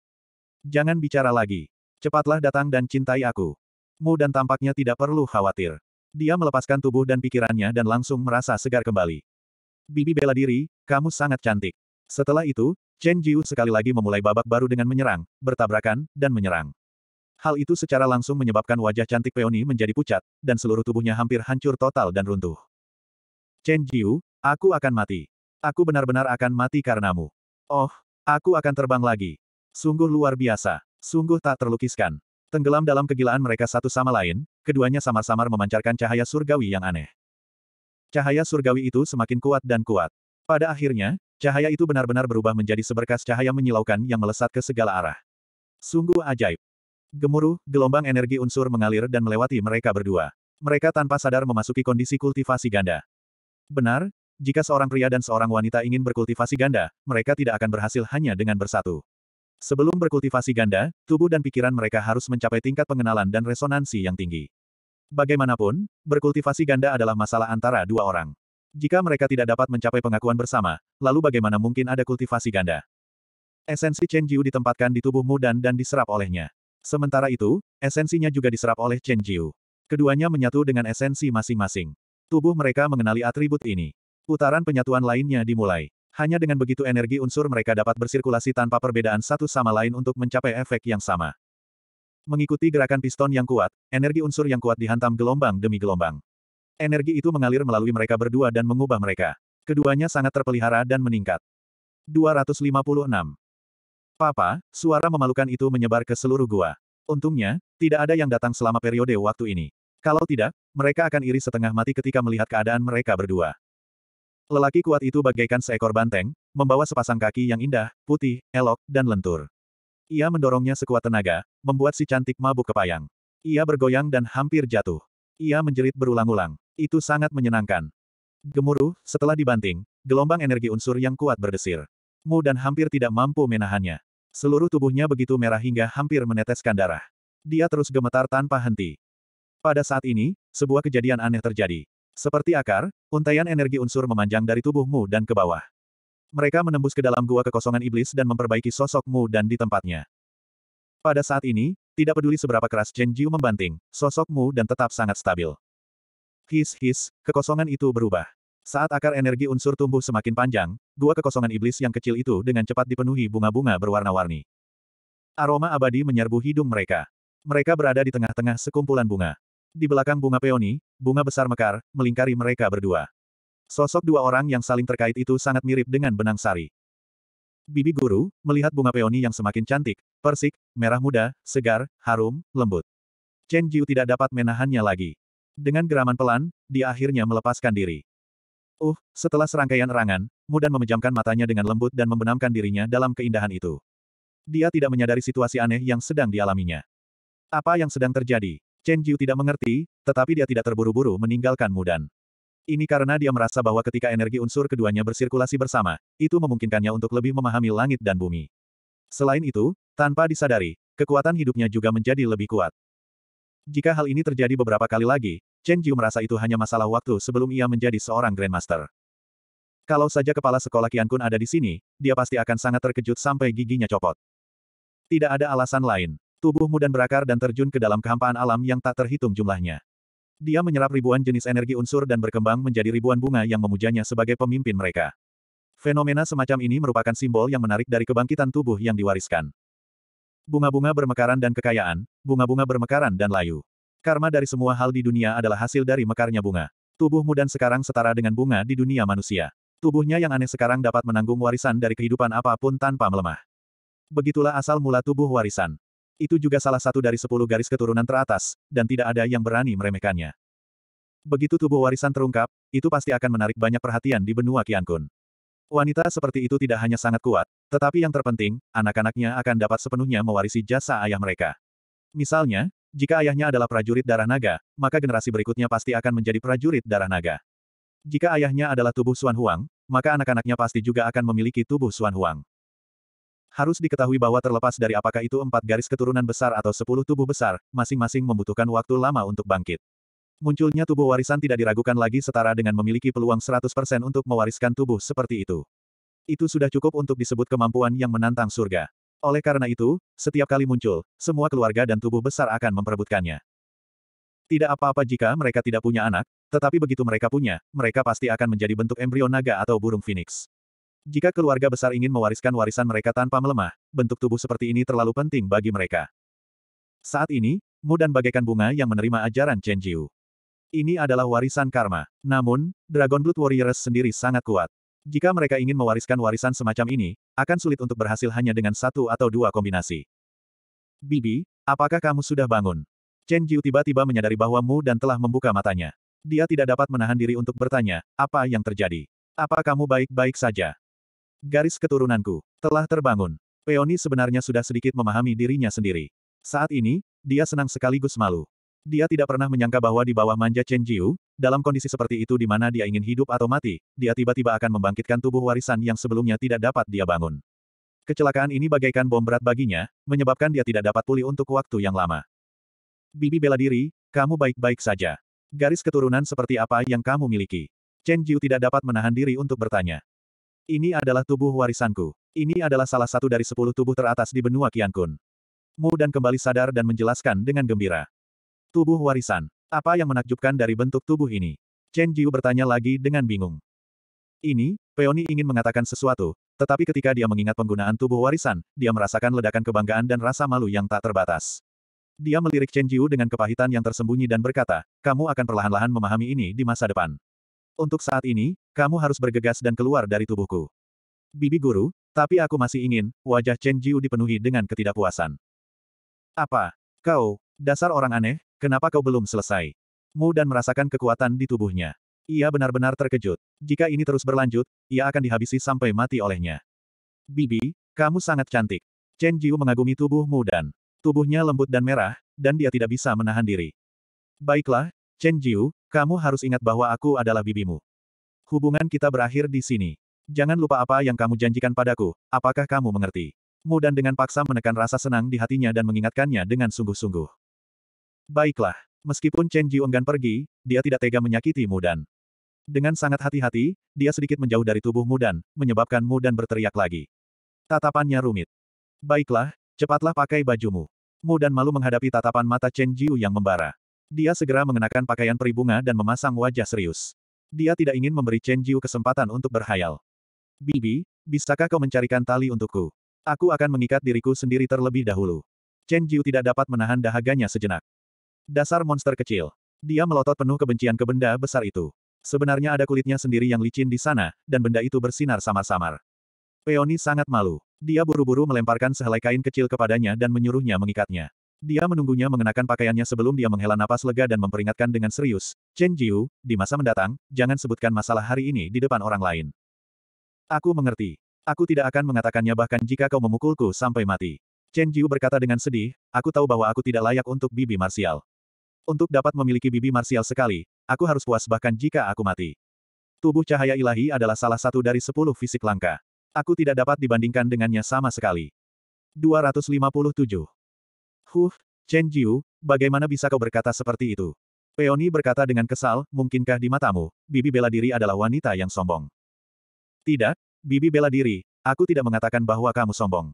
Jangan bicara lagi. Cepatlah datang dan cintai aku. Mu dan tampaknya tidak perlu khawatir. Dia melepaskan tubuh dan pikirannya dan langsung merasa segar kembali. Bibi bela diri, kamu sangat cantik. Setelah itu, Chen Jiu sekali lagi memulai babak baru dengan menyerang, bertabrakan, dan menyerang. Hal itu secara langsung menyebabkan wajah cantik Peony menjadi pucat, dan seluruh tubuhnya hampir hancur total dan runtuh. Chen Jiu, aku akan mati. Aku benar-benar akan mati karenamu. Oh, aku akan terbang lagi. Sungguh luar biasa. Sungguh tak terlukiskan. Tenggelam dalam kegilaan mereka satu sama lain, keduanya samar-samar memancarkan cahaya surgawi yang aneh. Cahaya surgawi itu semakin kuat dan kuat. Pada akhirnya, cahaya itu benar-benar berubah menjadi seberkas cahaya menyilaukan yang melesat ke segala arah. Sungguh ajaib. Gemuruh, gelombang energi unsur mengalir dan melewati mereka berdua. Mereka tanpa sadar memasuki kondisi kultivasi ganda. Benar, jika seorang pria dan seorang wanita ingin berkultivasi ganda, mereka tidak akan berhasil hanya dengan bersatu. Sebelum berkultivasi ganda, tubuh dan pikiran mereka harus mencapai tingkat pengenalan dan resonansi yang tinggi. Bagaimanapun, berkultivasi ganda adalah masalah antara dua orang. Jika mereka tidak dapat mencapai pengakuan bersama, lalu bagaimana mungkin ada kultivasi ganda? Esensi Chen Jiu ditempatkan di tubuhmu dan dan diserap olehnya. Sementara itu, esensinya juga diserap oleh Chen Jiu. Keduanya menyatu dengan esensi masing-masing. Tubuh mereka mengenali atribut ini. Putaran penyatuan lainnya dimulai. Hanya dengan begitu energi unsur mereka dapat bersirkulasi tanpa perbedaan satu sama lain untuk mencapai efek yang sama. Mengikuti gerakan piston yang kuat, energi unsur yang kuat dihantam gelombang demi gelombang. Energi itu mengalir melalui mereka berdua dan mengubah mereka. Keduanya sangat terpelihara dan meningkat. 256. Papa, suara memalukan itu menyebar ke seluruh gua. Untungnya, tidak ada yang datang selama periode waktu ini. Kalau tidak, mereka akan iri setengah mati ketika melihat keadaan mereka berdua. Lelaki kuat itu bagaikan seekor banteng, membawa sepasang kaki yang indah, putih, elok, dan lentur. Ia mendorongnya sekuat tenaga, membuat si cantik mabuk kepayang. Ia bergoyang dan hampir jatuh. Ia menjerit berulang-ulang. Itu sangat menyenangkan. Gemuruh, setelah dibanting, gelombang energi unsur yang kuat berdesir. Mu dan hampir tidak mampu menahannya. Seluruh tubuhnya begitu merah hingga hampir meneteskan darah. Dia terus gemetar tanpa henti. Pada saat ini, sebuah kejadian aneh terjadi. Seperti akar, untaian energi unsur memanjang dari tubuhmu dan ke bawah. Mereka menembus ke dalam gua kekosongan iblis dan memperbaiki sosokmu dan di tempatnya. Pada saat ini, tidak peduli seberapa keras Chen Jiu membanting, sosokmu dan tetap sangat stabil. His-his, kekosongan itu berubah. Saat akar energi unsur tumbuh semakin panjang, gua kekosongan iblis yang kecil itu dengan cepat dipenuhi bunga-bunga berwarna-warni. Aroma abadi menyerbu hidung mereka. Mereka berada di tengah-tengah sekumpulan bunga. Di belakang bunga peoni, bunga besar mekar, melingkari mereka berdua. Sosok dua orang yang saling terkait itu sangat mirip dengan benang sari. Bibi guru, melihat bunga peoni yang semakin cantik, persik, merah muda, segar, harum, lembut. Chen Jiu tidak dapat menahannya lagi. Dengan geraman pelan, dia akhirnya melepaskan diri. Uh, setelah serangkaian erangan, Mudan memejamkan matanya dengan lembut dan membenamkan dirinya dalam keindahan itu. Dia tidak menyadari situasi aneh yang sedang dialaminya. Apa yang sedang terjadi? Chen Jiu tidak mengerti, tetapi dia tidak terburu-buru meninggalkan Mudan. Ini karena dia merasa bahwa ketika energi unsur keduanya bersirkulasi bersama, itu memungkinkannya untuk lebih memahami langit dan bumi. Selain itu, tanpa disadari, kekuatan hidupnya juga menjadi lebih kuat. Jika hal ini terjadi beberapa kali lagi, Chen Jiu merasa itu hanya masalah waktu sebelum ia menjadi seorang Grandmaster. Kalau saja kepala sekolah Qian Kun ada di sini, dia pasti akan sangat terkejut sampai giginya copot. Tidak ada alasan lain. Tubuhmu dan berakar dan terjun ke dalam kehampaan alam yang tak terhitung jumlahnya. Dia menyerap ribuan jenis energi unsur dan berkembang menjadi ribuan bunga yang memujanya sebagai pemimpin mereka. Fenomena semacam ini merupakan simbol yang menarik dari kebangkitan tubuh yang diwariskan. Bunga-bunga bermekaran dan kekayaan, bunga-bunga bermekaran dan layu. Karma dari semua hal di dunia adalah hasil dari mekarnya bunga. Tubuhmu dan sekarang setara dengan bunga di dunia manusia. Tubuhnya yang aneh sekarang dapat menanggung warisan dari kehidupan apapun tanpa melemah. Begitulah asal mula tubuh warisan. Itu juga salah satu dari sepuluh garis keturunan teratas, dan tidak ada yang berani meremehkannya. Begitu tubuh warisan terungkap, itu pasti akan menarik banyak perhatian di benua Kiankun. Wanita seperti itu tidak hanya sangat kuat, tetapi yang terpenting, anak-anaknya akan dapat sepenuhnya mewarisi jasa ayah mereka. Misalnya, jika ayahnya adalah prajurit darah naga, maka generasi berikutnya pasti akan menjadi prajurit darah naga. Jika ayahnya adalah tubuh Xuan Huang, maka anak-anaknya pasti juga akan memiliki tubuh Xuan Huang. Harus diketahui bahwa terlepas dari apakah itu empat garis keturunan besar atau sepuluh tubuh besar, masing-masing membutuhkan waktu lama untuk bangkit. Munculnya tubuh warisan tidak diragukan lagi setara dengan memiliki peluang 100% untuk mewariskan tubuh seperti itu. Itu sudah cukup untuk disebut kemampuan yang menantang surga. Oleh karena itu, setiap kali muncul, semua keluarga dan tubuh besar akan memperebutkannya. Tidak apa-apa jika mereka tidak punya anak, tetapi begitu mereka punya, mereka pasti akan menjadi bentuk embrio naga atau burung phoenix. Jika keluarga besar ingin mewariskan warisan mereka tanpa melemah, bentuk tubuh seperti ini terlalu penting bagi mereka. Saat ini, Mu dan bagaikan bunga yang menerima ajaran Chen Jiu. Ini adalah warisan karma. Namun, Dragon Blood Warriors sendiri sangat kuat. Jika mereka ingin mewariskan warisan semacam ini, akan sulit untuk berhasil hanya dengan satu atau dua kombinasi. Bibi, apakah kamu sudah bangun? Chen Jiu tiba-tiba menyadari bahwa Mu dan telah membuka matanya. Dia tidak dapat menahan diri untuk bertanya, apa yang terjadi? Apa kamu baik-baik saja? Garis keturunanku telah terbangun. Peony sebenarnya sudah sedikit memahami dirinya sendiri. Saat ini, dia senang sekaligus malu. Dia tidak pernah menyangka bahwa di bawah manja Chen Jiu, dalam kondisi seperti itu di mana dia ingin hidup atau mati, dia tiba-tiba akan membangkitkan tubuh warisan yang sebelumnya tidak dapat dia bangun. Kecelakaan ini bagaikan bom berat baginya, menyebabkan dia tidak dapat pulih untuk waktu yang lama. Bibi bela diri, kamu baik-baik saja. Garis keturunan seperti apa yang kamu miliki? Chen Jiu tidak dapat menahan diri untuk bertanya. Ini adalah tubuh warisanku. Ini adalah salah satu dari sepuluh tubuh teratas di benua Kiankun. Mu dan kembali sadar dan menjelaskan dengan gembira. Tubuh warisan. Apa yang menakjubkan dari bentuk tubuh ini? Chen Jiu bertanya lagi dengan bingung. Ini, Peony ingin mengatakan sesuatu, tetapi ketika dia mengingat penggunaan tubuh warisan, dia merasakan ledakan kebanggaan dan rasa malu yang tak terbatas. Dia melirik Chen Jiu dengan kepahitan yang tersembunyi dan berkata, kamu akan perlahan-lahan memahami ini di masa depan. Untuk saat ini, kamu harus bergegas dan keluar dari tubuhku. Bibi guru, tapi aku masih ingin, wajah Chen Jiu dipenuhi dengan ketidakpuasan. Apa? Kau, dasar orang aneh, kenapa kau belum selesai? Mu dan merasakan kekuatan di tubuhnya. Ia benar-benar terkejut. Jika ini terus berlanjut, ia akan dihabisi sampai mati olehnya. Bibi, kamu sangat cantik. Chen Jiu mengagumi tubuhmu dan tubuhnya lembut dan merah, dan dia tidak bisa menahan diri. Baiklah, Chen Jiu, kamu harus ingat bahwa aku adalah bibimu. Hubungan kita berakhir di sini. Jangan lupa apa yang kamu janjikan padaku, apakah kamu mengerti? Mu dan dengan paksa menekan rasa senang di hatinya dan mengingatkannya dengan sungguh-sungguh. Baiklah, meskipun Chen Jiu enggan pergi, dia tidak tega menyakiti Mudan. Dengan sangat hati-hati, dia sedikit menjauh dari tubuh Mudan, menyebabkan Mudan berteriak lagi. Tatapannya rumit. Baiklah, cepatlah pakai bajumu. Mudan malu menghadapi tatapan mata Chen Jiu yang membara. Dia segera mengenakan pakaian peribunga dan memasang wajah serius. Dia tidak ingin memberi Chen Jiu kesempatan untuk berhayal. Bibi, bisakah kau mencarikan tali untukku? Aku akan mengikat diriku sendiri terlebih dahulu. Chen Jiu tidak dapat menahan dahaganya sejenak. Dasar monster kecil. Dia melotot penuh kebencian ke benda besar itu. Sebenarnya ada kulitnya sendiri yang licin di sana, dan benda itu bersinar samar-samar. Peoni sangat malu. Dia buru-buru melemparkan sehelai kain kecil kepadanya dan menyuruhnya mengikatnya. Dia menunggunya mengenakan pakaiannya sebelum dia menghela napas lega dan memperingatkan dengan serius, Chen Jiu, di masa mendatang, jangan sebutkan masalah hari ini di depan orang lain. Aku mengerti. Aku tidak akan mengatakannya bahkan jika kau memukulku sampai mati. Chen Jiu berkata dengan sedih, aku tahu bahwa aku tidak layak untuk bibi marsial. Untuk dapat memiliki bibi marsial sekali, aku harus puas bahkan jika aku mati. Tubuh cahaya ilahi adalah salah satu dari sepuluh fisik langka. Aku tidak dapat dibandingkan dengannya sama sekali. 257. Huh, Chen Jiu, bagaimana bisa kau berkata seperti itu? Peony berkata dengan kesal, mungkinkah di matamu, Bibi bela diri adalah wanita yang sombong? Tidak, Bibi bela diri, aku tidak mengatakan bahwa kamu sombong.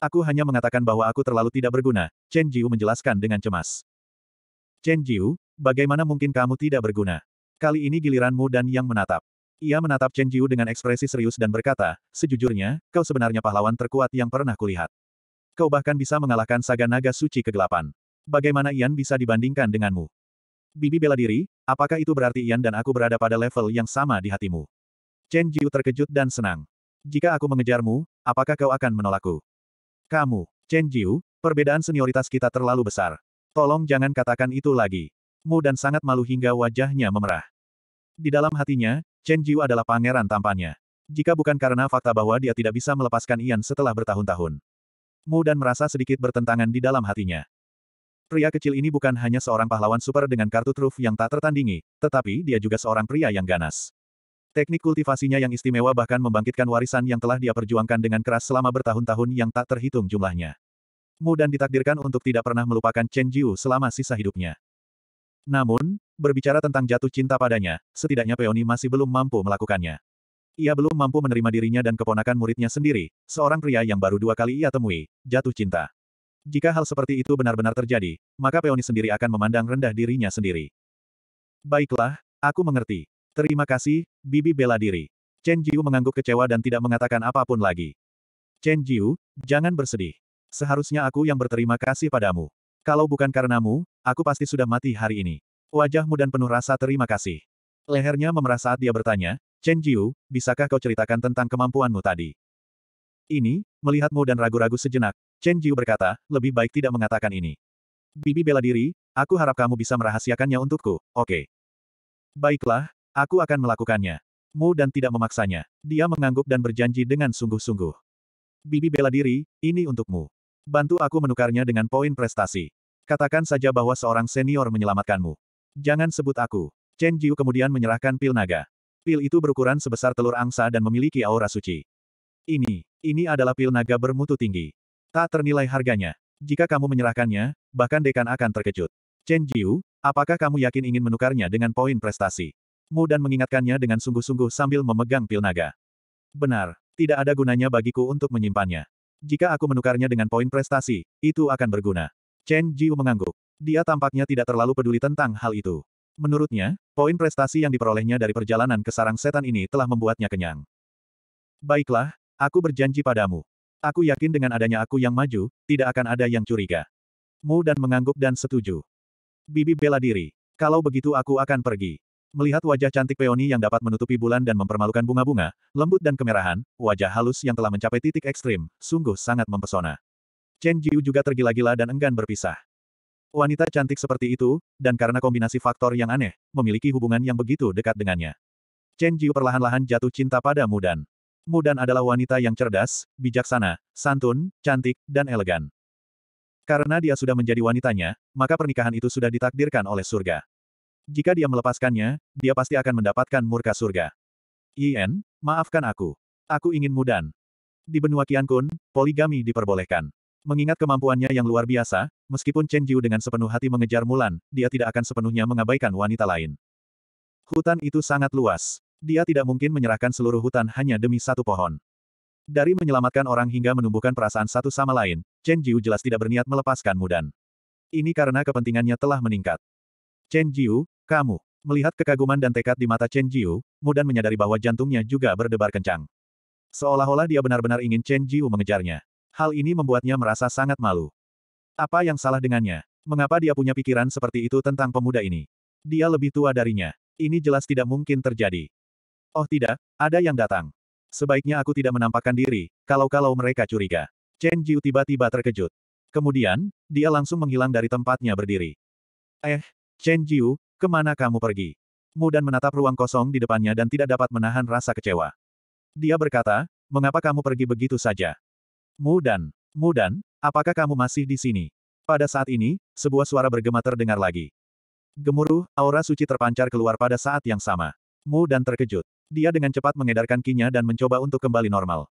Aku hanya mengatakan bahwa aku terlalu tidak berguna, Chen Jiu menjelaskan dengan cemas. Chen Jiu, bagaimana mungkin kamu tidak berguna? Kali ini giliranmu dan yang menatap. Ia menatap Chen Jiu dengan ekspresi serius dan berkata, sejujurnya, kau sebenarnya pahlawan terkuat yang pernah kulihat. Kau bahkan bisa mengalahkan saga naga suci kegelapan. Bagaimana Ian bisa dibandingkan denganmu? Bibi bela diri, apakah itu berarti Ian dan aku berada pada level yang sama di hatimu? Chen Jiu terkejut dan senang. Jika aku mengejarmu, apakah kau akan menolakku? Kamu, Chen Jiu, perbedaan senioritas kita terlalu besar. Tolong jangan katakan itu lagi. Mu dan sangat malu hingga wajahnya memerah. Di dalam hatinya, Chen Jiu adalah pangeran tampannya. Jika bukan karena fakta bahwa dia tidak bisa melepaskan Ian setelah bertahun-tahun. Mu dan merasa sedikit bertentangan di dalam hatinya. Pria kecil ini bukan hanya seorang pahlawan super dengan kartu truf yang tak tertandingi, tetapi dia juga seorang pria yang ganas. Teknik kultivasinya yang istimewa bahkan membangkitkan warisan yang telah dia perjuangkan dengan keras selama bertahun-tahun yang tak terhitung jumlahnya. Mu dan ditakdirkan untuk tidak pernah melupakan Chen Jiu selama sisa hidupnya. Namun, berbicara tentang jatuh cinta padanya, setidaknya Peony masih belum mampu melakukannya. Ia belum mampu menerima dirinya dan keponakan muridnya sendiri, seorang pria yang baru dua kali ia temui, jatuh cinta. Jika hal seperti itu benar-benar terjadi, maka Peoni sendiri akan memandang rendah dirinya sendiri. Baiklah, aku mengerti. Terima kasih, Bibi bela diri. Chen Jiu mengangguk kecewa dan tidak mengatakan apapun lagi. Chen Jiu, jangan bersedih. Seharusnya aku yang berterima kasih padamu. Kalau bukan karenamu, aku pasti sudah mati hari ini. Wajahmu dan penuh rasa terima kasih. Lehernya memerah saat dia bertanya, Chen Jiu, bisakah kau ceritakan tentang kemampuanmu tadi? Ini, melihatmu dan ragu-ragu sejenak, Chen Jiu berkata, lebih baik tidak mengatakan ini. Bibi bela diri, aku harap kamu bisa merahasiakannya untukku, oke. Okay. Baiklah, aku akan melakukannya. Mu dan tidak memaksanya. Dia mengangguk dan berjanji dengan sungguh-sungguh. Bibi bela diri, ini untukmu. Bantu aku menukarnya dengan poin prestasi. Katakan saja bahwa seorang senior menyelamatkanmu. Jangan sebut aku. Chen Jiu kemudian menyerahkan pil naga. Pil itu berukuran sebesar telur angsa dan memiliki aura suci. Ini, ini adalah pil naga bermutu tinggi. Tak ternilai harganya. Jika kamu menyerahkannya, bahkan dekan akan terkejut. Chen Jiu, apakah kamu yakin ingin menukarnya dengan poin prestasi? Mu dan mengingatkannya dengan sungguh-sungguh sambil memegang pil naga. Benar, tidak ada gunanya bagiku untuk menyimpannya. Jika aku menukarnya dengan poin prestasi, itu akan berguna. Chen Jiu mengangguk. Dia tampaknya tidak terlalu peduli tentang hal itu. Menurutnya, poin prestasi yang diperolehnya dari perjalanan ke sarang setan ini telah membuatnya kenyang. Baiklah, aku berjanji padamu. Aku yakin dengan adanya aku yang maju, tidak akan ada yang curiga. Mu dan mengangguk dan setuju. Bibi bela diri. Kalau begitu aku akan pergi. Melihat wajah cantik peoni yang dapat menutupi bulan dan mempermalukan bunga-bunga, lembut dan kemerahan, wajah halus yang telah mencapai titik ekstrim, sungguh sangat mempesona. Chen Jiu juga tergila-gila dan enggan berpisah. Wanita cantik seperti itu, dan karena kombinasi faktor yang aneh, memiliki hubungan yang begitu dekat dengannya. Chen Jiu perlahan-lahan jatuh cinta pada Mudan. Mudan adalah wanita yang cerdas, bijaksana, santun, cantik, dan elegan. Karena dia sudah menjadi wanitanya, maka pernikahan itu sudah ditakdirkan oleh surga. Jika dia melepaskannya, dia pasti akan mendapatkan murka surga. Yen, maafkan aku. Aku ingin Mudan. Di benua Qiankun, poligami diperbolehkan. Mengingat kemampuannya yang luar biasa, meskipun Chen Jiu dengan sepenuh hati mengejar Mulan, dia tidak akan sepenuhnya mengabaikan wanita lain. Hutan itu sangat luas. Dia tidak mungkin menyerahkan seluruh hutan hanya demi satu pohon. Dari menyelamatkan orang hingga menumbuhkan perasaan satu sama lain, Chen Jiu jelas tidak berniat melepaskan Mudan. Ini karena kepentingannya telah meningkat. Chen Jiu, kamu. Melihat kekaguman dan tekad di mata Chen Jiu, Mudan menyadari bahwa jantungnya juga berdebar kencang. Seolah-olah dia benar-benar ingin Chen Jiu mengejarnya. Hal ini membuatnya merasa sangat malu. Apa yang salah dengannya? Mengapa dia punya pikiran seperti itu tentang pemuda ini? Dia lebih tua darinya. Ini jelas tidak mungkin terjadi. Oh tidak, ada yang datang. Sebaiknya aku tidak menampakkan diri, kalau-kalau mereka curiga. Chen Jiu tiba-tiba terkejut. Kemudian, dia langsung menghilang dari tempatnya berdiri. Eh, Chen Jiu, kemana kamu pergi? Mu dan menatap ruang kosong di depannya dan tidak dapat menahan rasa kecewa. Dia berkata, mengapa kamu pergi begitu saja? Mudan, Mudan, apakah kamu masih di sini? Pada saat ini, sebuah suara bergema terdengar lagi. Gemuruh, aura suci terpancar keluar pada saat yang sama. Mudan terkejut. Dia dengan cepat mengedarkan kinya dan mencoba untuk kembali normal.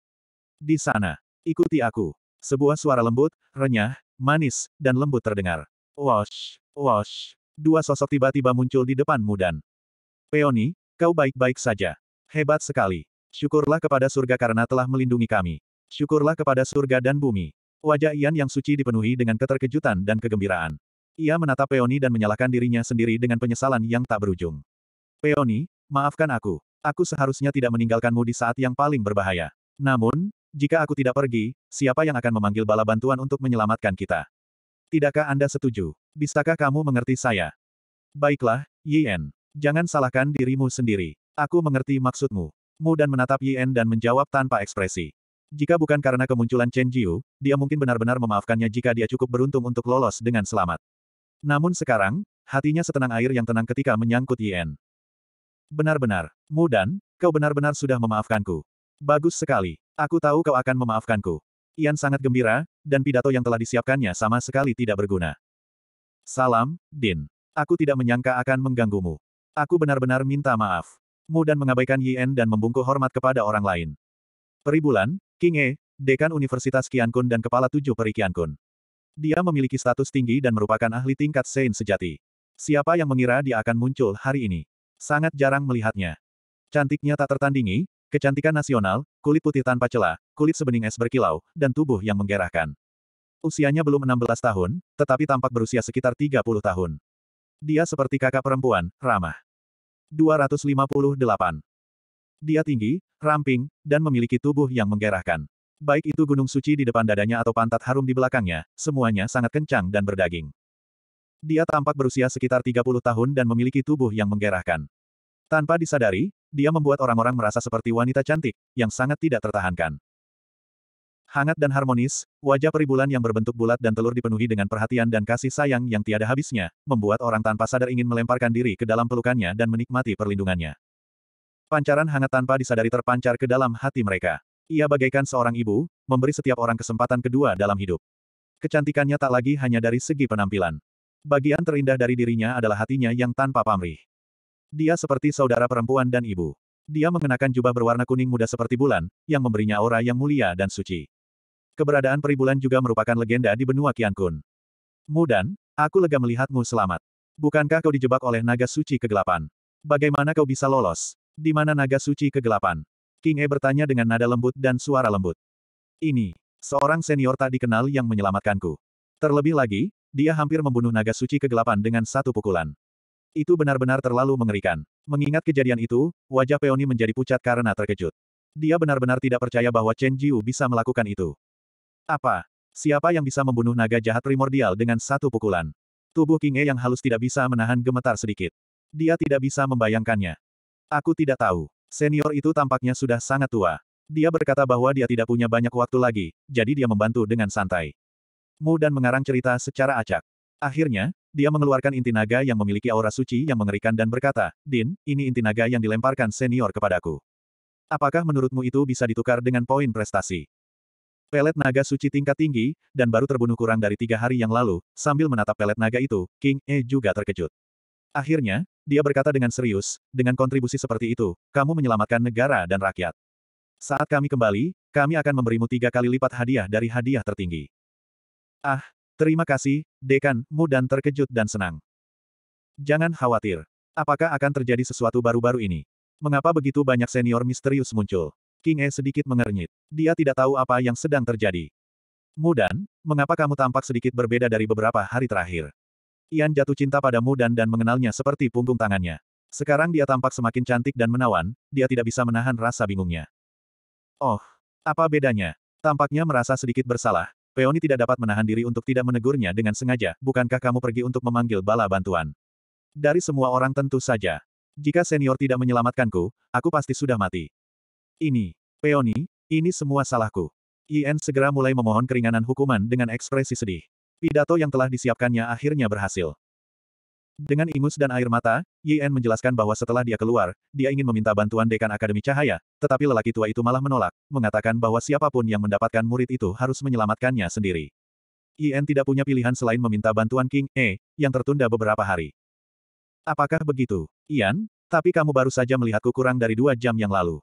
Di sana, ikuti aku. Sebuah suara lembut, renyah, manis, dan lembut terdengar. Wash, wash. Dua sosok tiba-tiba muncul di depan Mudan. Peony, kau baik-baik saja. Hebat sekali. Syukurlah kepada surga karena telah melindungi kami. Syukurlah kepada surga dan bumi. Wajah Ian yang suci dipenuhi dengan keterkejutan dan kegembiraan. Ia menatap Peony dan menyalahkan dirinya sendiri dengan penyesalan yang tak berujung. Peony, maafkan aku. Aku seharusnya tidak meninggalkanmu di saat yang paling berbahaya. Namun, jika aku tidak pergi, siapa yang akan memanggil bala bantuan untuk menyelamatkan kita? Tidakkah Anda setuju? Bisakah kamu mengerti saya? Baiklah, Yen. Jangan salahkan dirimu sendiri. Aku mengerti maksudmu. Mu dan menatap Yen dan menjawab tanpa ekspresi. Jika bukan karena kemunculan Chen Jiu, dia mungkin benar-benar memaafkannya jika dia cukup beruntung untuk lolos dengan selamat. Namun sekarang, hatinya setenang air yang tenang ketika menyangkut Yen. Benar-benar, Mudan, kau benar-benar sudah memaafkanku. Bagus sekali. Aku tahu kau akan memaafkanku. Ian sangat gembira, dan pidato yang telah disiapkannya sama sekali tidak berguna. Salam, Din. Aku tidak menyangka akan mengganggumu. Aku benar-benar minta maaf. Mudan mengabaikan Yen dan membungkuk hormat kepada orang lain. Peribulan, King E, Dekan Universitas Kun dan Kepala Tujuh Peri Kun. Dia memiliki status tinggi dan merupakan ahli tingkat Saint sejati. Siapa yang mengira dia akan muncul hari ini? Sangat jarang melihatnya. Cantiknya tak tertandingi, kecantikan nasional, kulit putih tanpa celah, kulit sebening es berkilau, dan tubuh yang menggerahkan. Usianya belum 16 tahun, tetapi tampak berusia sekitar 30 tahun. Dia seperti kakak perempuan, ramah. 258. Dia tinggi, ramping, dan memiliki tubuh yang menggerahkan. Baik itu gunung suci di depan dadanya atau pantat harum di belakangnya, semuanya sangat kencang dan berdaging. Dia tampak berusia sekitar 30 tahun dan memiliki tubuh yang menggerahkan. Tanpa disadari, dia membuat orang-orang merasa seperti wanita cantik, yang sangat tidak tertahankan. Hangat dan harmonis, wajah peribulan yang berbentuk bulat dan telur dipenuhi dengan perhatian dan kasih sayang yang tiada habisnya, membuat orang tanpa sadar ingin melemparkan diri ke dalam pelukannya dan menikmati perlindungannya. Pancaran hangat tanpa disadari terpancar ke dalam hati mereka. Ia bagaikan seorang ibu, memberi setiap orang kesempatan kedua dalam hidup. Kecantikannya tak lagi hanya dari segi penampilan. Bagian terindah dari dirinya adalah hatinya yang tanpa pamrih. Dia seperti saudara perempuan dan ibu. Dia mengenakan jubah berwarna kuning muda seperti bulan, yang memberinya aura yang mulia dan suci. Keberadaan peribulan juga merupakan legenda di benua Kiankun. Mudan, aku lega melihatmu selamat. Bukankah kau dijebak oleh naga suci kegelapan? Bagaimana kau bisa lolos? Di mana naga suci kegelapan? King E bertanya dengan nada lembut dan suara lembut. Ini, seorang senior tak dikenal yang menyelamatkanku. Terlebih lagi, dia hampir membunuh naga suci kegelapan dengan satu pukulan. Itu benar-benar terlalu mengerikan. Mengingat kejadian itu, wajah Peony menjadi pucat karena terkejut. Dia benar-benar tidak percaya bahwa Chen Jiu bisa melakukan itu. Apa? Siapa yang bisa membunuh naga jahat primordial dengan satu pukulan? Tubuh King E yang halus tidak bisa menahan gemetar sedikit. Dia tidak bisa membayangkannya. Aku tidak tahu. Senior itu tampaknya sudah sangat tua. Dia berkata bahwa dia tidak punya banyak waktu lagi, jadi dia membantu dengan santai. Mu dan mengarang cerita secara acak. Akhirnya, dia mengeluarkan inti naga yang memiliki aura suci yang mengerikan dan berkata, Din, ini inti naga yang dilemparkan senior kepadaku. Apakah menurutmu itu bisa ditukar dengan poin prestasi? Pelet naga suci tingkat tinggi, dan baru terbunuh kurang dari tiga hari yang lalu, sambil menatap pelet naga itu, King E juga terkejut. Akhirnya, dia berkata dengan serius, dengan kontribusi seperti itu, kamu menyelamatkan negara dan rakyat. Saat kami kembali, kami akan memberimu tiga kali lipat hadiah dari hadiah tertinggi. Ah, terima kasih, Dekan, mudan terkejut dan senang. Jangan khawatir. Apakah akan terjadi sesuatu baru-baru ini? Mengapa begitu banyak senior misterius muncul? King E sedikit mengernyit. Dia tidak tahu apa yang sedang terjadi. Mudan, mengapa kamu tampak sedikit berbeda dari beberapa hari terakhir? Ian jatuh cinta padamu dan dan mengenalnya seperti punggung tangannya. Sekarang dia tampak semakin cantik dan menawan, dia tidak bisa menahan rasa bingungnya. Oh, apa bedanya? Tampaknya merasa sedikit bersalah. Peony tidak dapat menahan diri untuk tidak menegurnya dengan sengaja, bukankah kamu pergi untuk memanggil bala bantuan? Dari semua orang tentu saja. Jika senior tidak menyelamatkanku, aku pasti sudah mati. Ini, Peony, ini semua salahku. Ian segera mulai memohon keringanan hukuman dengan ekspresi sedih. Pidato yang telah disiapkannya akhirnya berhasil. Dengan ingus dan air mata, Yen menjelaskan bahwa setelah dia keluar, dia ingin meminta bantuan dekan Akademi Cahaya, tetapi lelaki tua itu malah menolak, mengatakan bahwa siapapun yang mendapatkan murid itu harus menyelamatkannya sendiri. Yen tidak punya pilihan selain meminta bantuan King E, yang tertunda beberapa hari. Apakah begitu, Ian? Tapi kamu baru saja melihatku kurang dari dua jam yang lalu.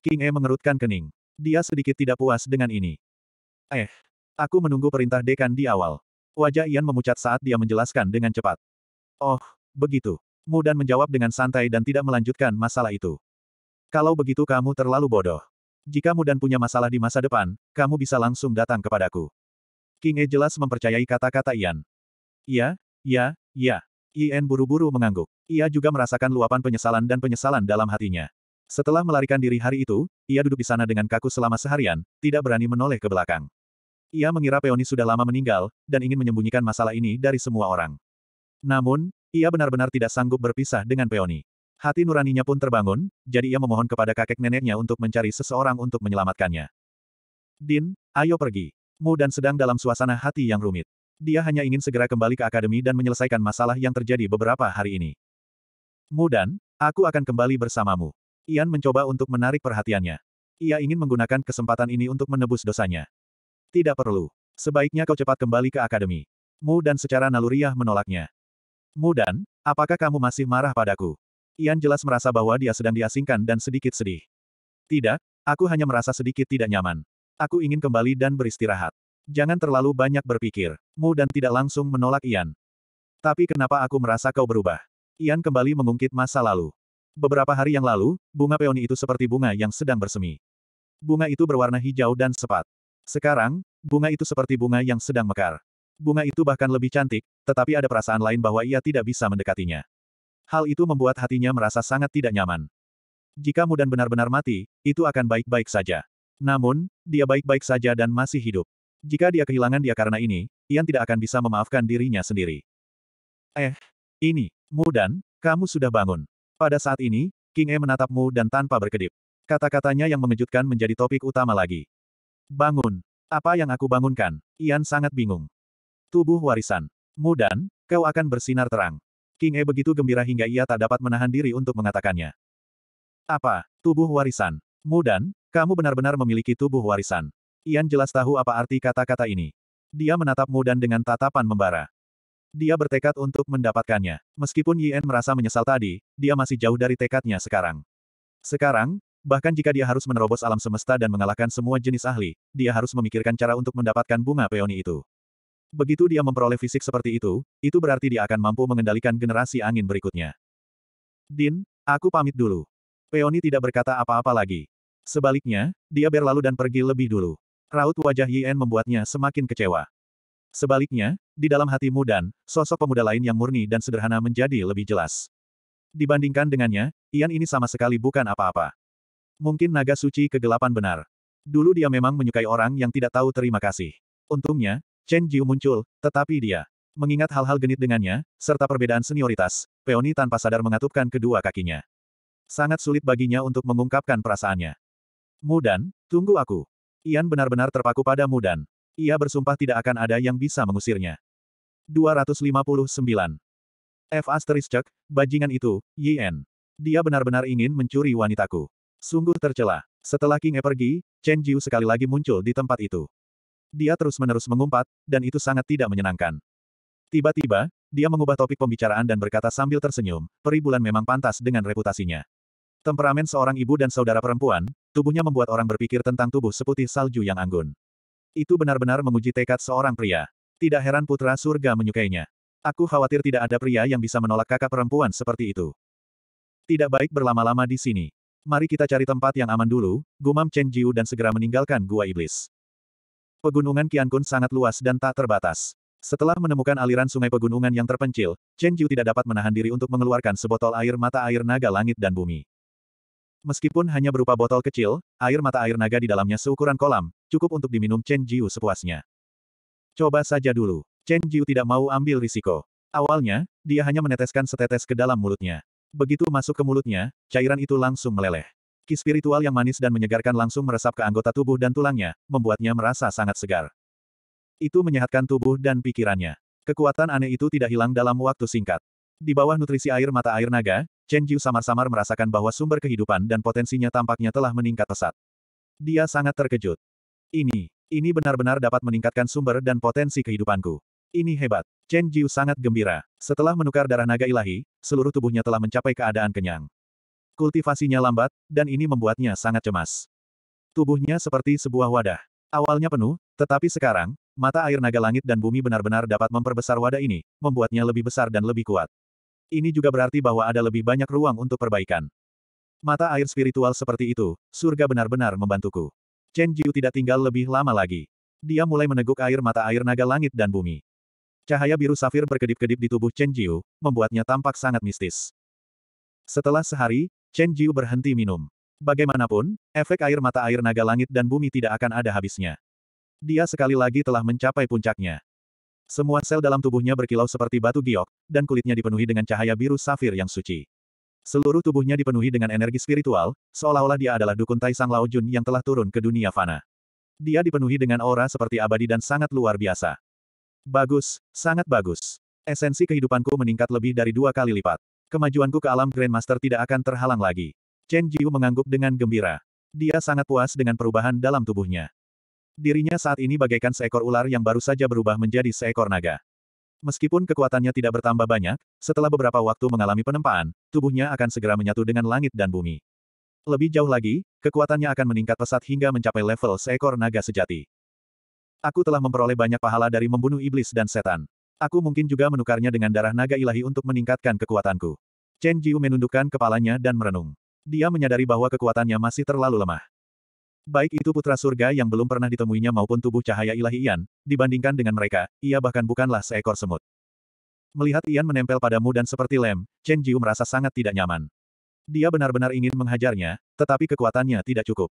King E mengerutkan kening. Dia sedikit tidak puas dengan ini. Eh, Aku menunggu perintah dekan di awal. Wajah Ian memucat saat dia menjelaskan dengan cepat. Oh, begitu. Mu dan menjawab dengan santai dan tidak melanjutkan masalah itu. Kalau begitu kamu terlalu bodoh. Jika Mu dan punya masalah di masa depan, kamu bisa langsung datang kepadaku. King E jelas mempercayai kata-kata Ian. Ya, ya, ya. Ian buru-buru mengangguk. Ia juga merasakan luapan penyesalan dan penyesalan dalam hatinya. Setelah melarikan diri hari itu, ia duduk di sana dengan kaku selama seharian, tidak berani menoleh ke belakang. Ia mengira Peoni sudah lama meninggal, dan ingin menyembunyikan masalah ini dari semua orang. Namun, ia benar-benar tidak sanggup berpisah dengan Peoni. Hati nuraninya pun terbangun, jadi ia memohon kepada kakek neneknya untuk mencari seseorang untuk menyelamatkannya. Din, ayo pergi. Mu dan sedang dalam suasana hati yang rumit. Dia hanya ingin segera kembali ke akademi dan menyelesaikan masalah yang terjadi beberapa hari ini. Mu dan, aku akan kembali bersamamu. Ian mencoba untuk menarik perhatiannya. Ia ingin menggunakan kesempatan ini untuk menebus dosanya. Tidak perlu. Sebaiknya kau cepat kembali ke akademi. Mu dan secara naluriah menolaknya. Mu dan, apakah kamu masih marah padaku? Ian jelas merasa bahwa dia sedang diasingkan dan sedikit sedih. Tidak, aku hanya merasa sedikit tidak nyaman. Aku ingin kembali dan beristirahat. Jangan terlalu banyak berpikir. Mu dan tidak langsung menolak Ian. Tapi kenapa aku merasa kau berubah? Ian kembali mengungkit masa lalu. Beberapa hari yang lalu, bunga peoni itu seperti bunga yang sedang bersemi. Bunga itu berwarna hijau dan sepat. Sekarang, bunga itu seperti bunga yang sedang mekar. Bunga itu bahkan lebih cantik, tetapi ada perasaan lain bahwa ia tidak bisa mendekatinya. Hal itu membuat hatinya merasa sangat tidak nyaman. Jika Mudan benar-benar mati, itu akan baik-baik saja. Namun, dia baik-baik saja dan masih hidup. Jika dia kehilangan dia karena ini, Ian tidak akan bisa memaafkan dirinya sendiri. Eh, ini, Mudan, kamu sudah bangun. Pada saat ini, King E menatapmu dan tanpa berkedip. Kata-katanya yang mengejutkan menjadi topik utama lagi. Bangun. Apa yang aku bangunkan? Ian sangat bingung. Tubuh warisan. Mudan, kau akan bersinar terang. King E begitu gembira hingga ia tak dapat menahan diri untuk mengatakannya. Apa? Tubuh warisan. Mudan, kamu benar-benar memiliki tubuh warisan. Ian jelas tahu apa arti kata-kata ini. Dia menatap Mudan dengan tatapan membara. Dia bertekad untuk mendapatkannya. Meskipun Yen merasa menyesal tadi, dia masih jauh dari tekadnya sekarang. Sekarang, Bahkan jika dia harus menerobos alam semesta dan mengalahkan semua jenis ahli, dia harus memikirkan cara untuk mendapatkan bunga peoni itu. Begitu dia memperoleh fisik seperti itu, itu berarti dia akan mampu mengendalikan generasi angin berikutnya. Din, aku pamit dulu. Peoni tidak berkata apa-apa lagi. Sebaliknya, dia berlalu dan pergi lebih dulu. Raut wajah Yen membuatnya semakin kecewa. Sebaliknya, di dalam hatimu dan sosok pemuda lain yang murni dan sederhana menjadi lebih jelas. Dibandingkan dengannya, Ian ini sama sekali bukan apa-apa. Mungkin naga suci kegelapan benar. Dulu dia memang menyukai orang yang tidak tahu terima kasih. Untungnya, Chen Jiu muncul, tetapi dia mengingat hal-hal genit dengannya, serta perbedaan senioritas, Peoni tanpa sadar mengatupkan kedua kakinya. Sangat sulit baginya untuk mengungkapkan perasaannya. Mudan, tunggu aku. Ian benar-benar terpaku pada Mudan. Ia bersumpah tidak akan ada yang bisa mengusirnya. 259. F. Asterisk, bajingan itu, Yen. Dia benar-benar ingin mencuri wanitaku. Sungguh tercela. Setelah King E pergi, Chen Jiu sekali lagi muncul di tempat itu. Dia terus-menerus mengumpat, dan itu sangat tidak menyenangkan. Tiba-tiba, dia mengubah topik pembicaraan dan berkata sambil tersenyum, peribulan memang pantas dengan reputasinya. Temperamen seorang ibu dan saudara perempuan, tubuhnya membuat orang berpikir tentang tubuh seputih salju yang anggun. Itu benar-benar menguji tekad seorang pria. Tidak heran putra surga menyukainya. Aku khawatir tidak ada pria yang bisa menolak kakak perempuan seperti itu. Tidak baik berlama-lama di sini. Mari kita cari tempat yang aman dulu, gumam Chen Jiu dan segera meninggalkan Gua Iblis. Pegunungan Qiankun sangat luas dan tak terbatas. Setelah menemukan aliran sungai pegunungan yang terpencil, Chen Jiu tidak dapat menahan diri untuk mengeluarkan sebotol air mata air naga langit dan bumi. Meskipun hanya berupa botol kecil, air mata air naga di dalamnya seukuran kolam, cukup untuk diminum Chen Jiu sepuasnya. Coba saja dulu. Chen Jiu tidak mau ambil risiko. Awalnya, dia hanya meneteskan setetes ke dalam mulutnya. Begitu masuk ke mulutnya, cairan itu langsung meleleh. Ki spiritual yang manis dan menyegarkan langsung meresap ke anggota tubuh dan tulangnya, membuatnya merasa sangat segar. Itu menyehatkan tubuh dan pikirannya. Kekuatan aneh itu tidak hilang dalam waktu singkat. Di bawah nutrisi air mata air naga, Chen Jiu samar-samar merasakan bahwa sumber kehidupan dan potensinya tampaknya telah meningkat pesat. Dia sangat terkejut. Ini, ini benar-benar dapat meningkatkan sumber dan potensi kehidupanku. Ini hebat. Chen Jiu sangat gembira. Setelah menukar darah naga ilahi, seluruh tubuhnya telah mencapai keadaan kenyang. Kultivasinya lambat, dan ini membuatnya sangat cemas. Tubuhnya seperti sebuah wadah. Awalnya penuh, tetapi sekarang, mata air naga langit dan bumi benar-benar dapat memperbesar wadah ini, membuatnya lebih besar dan lebih kuat. Ini juga berarti bahwa ada lebih banyak ruang untuk perbaikan. Mata air spiritual seperti itu, surga benar-benar membantuku. Chen Jiu tidak tinggal lebih lama lagi. Dia mulai meneguk air mata air naga langit dan bumi. Cahaya biru safir berkedip-kedip di tubuh Chen Jiu, membuatnya tampak sangat mistis. Setelah sehari, Chen Jiu berhenti minum. Bagaimanapun, efek air mata air naga langit dan bumi tidak akan ada habisnya. Dia sekali lagi telah mencapai puncaknya. Semua sel dalam tubuhnya berkilau seperti batu giok, dan kulitnya dipenuhi dengan cahaya biru safir yang suci. Seluruh tubuhnya dipenuhi dengan energi spiritual, seolah-olah dia adalah dukun Tai Sang Lao Jun yang telah turun ke dunia fana. Dia dipenuhi dengan aura seperti abadi dan sangat luar biasa. Bagus, sangat bagus. Esensi kehidupanku meningkat lebih dari dua kali lipat. Kemajuanku ke alam Grandmaster tidak akan terhalang lagi. Chen Jiu mengangguk dengan gembira. Dia sangat puas dengan perubahan dalam tubuhnya. Dirinya saat ini bagaikan seekor ular yang baru saja berubah menjadi seekor naga. Meskipun kekuatannya tidak bertambah banyak, setelah beberapa waktu mengalami penempaan, tubuhnya akan segera menyatu dengan langit dan bumi. Lebih jauh lagi, kekuatannya akan meningkat pesat hingga mencapai level seekor naga sejati. Aku telah memperoleh banyak pahala dari membunuh iblis dan setan. Aku mungkin juga menukarnya dengan darah naga ilahi untuk meningkatkan kekuatanku. Chen Jiu menundukkan kepalanya dan merenung. Dia menyadari bahwa kekuatannya masih terlalu lemah. Baik itu putra surga yang belum pernah ditemuinya maupun tubuh cahaya ilahi Ian, dibandingkan dengan mereka, ia bahkan bukanlah seekor semut. Melihat Ian menempel padamu dan seperti lem, Chen Jiu merasa sangat tidak nyaman. Dia benar-benar ingin menghajarnya, tetapi kekuatannya tidak cukup.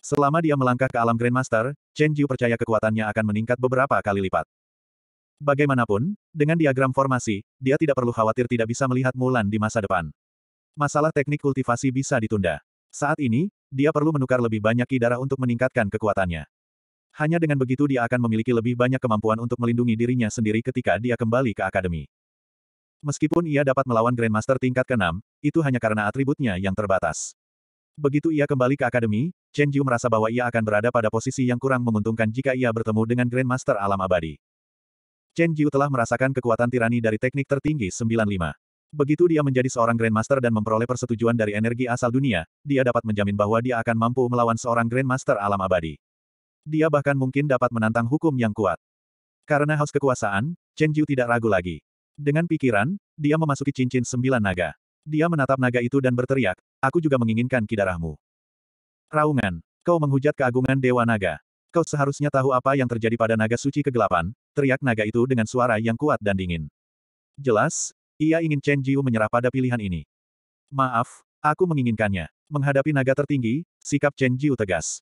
Selama dia melangkah ke alam Grandmaster, Chen Jiu percaya kekuatannya akan meningkat beberapa kali lipat. Bagaimanapun, dengan diagram formasi, dia tidak perlu khawatir tidak bisa melihat Mulan di masa depan. Masalah teknik kultivasi bisa ditunda. Saat ini, dia perlu menukar lebih banyak ki darah untuk meningkatkan kekuatannya. Hanya dengan begitu dia akan memiliki lebih banyak kemampuan untuk melindungi dirinya sendiri ketika dia kembali ke akademi. Meskipun ia dapat melawan Grandmaster tingkat ke-6, itu hanya karena atributnya yang terbatas. Begitu ia kembali ke akademi, Chen Jiu merasa bahwa ia akan berada pada posisi yang kurang menguntungkan jika ia bertemu dengan Grandmaster Alam Abadi. Chen Jiu telah merasakan kekuatan tirani dari teknik tertinggi 95. Begitu dia menjadi seorang Grandmaster dan memperoleh persetujuan dari energi asal dunia, dia dapat menjamin bahwa dia akan mampu melawan seorang Grandmaster alam abadi. Dia bahkan mungkin dapat menantang hukum yang kuat. Karena haus kekuasaan, Chen Jiu tidak ragu lagi. Dengan pikiran, dia memasuki cincin sembilan naga. Dia menatap naga itu dan berteriak, aku juga menginginkan kidarahmu. Raungan, kau menghujat keagungan Dewa Naga. Kau seharusnya tahu apa yang terjadi pada naga suci kegelapan, teriak naga itu dengan suara yang kuat dan dingin. Jelas, ia ingin Chen Jiu menyerah pada pilihan ini. Maaf, aku menginginkannya. Menghadapi naga tertinggi, sikap Chen Jiu tegas.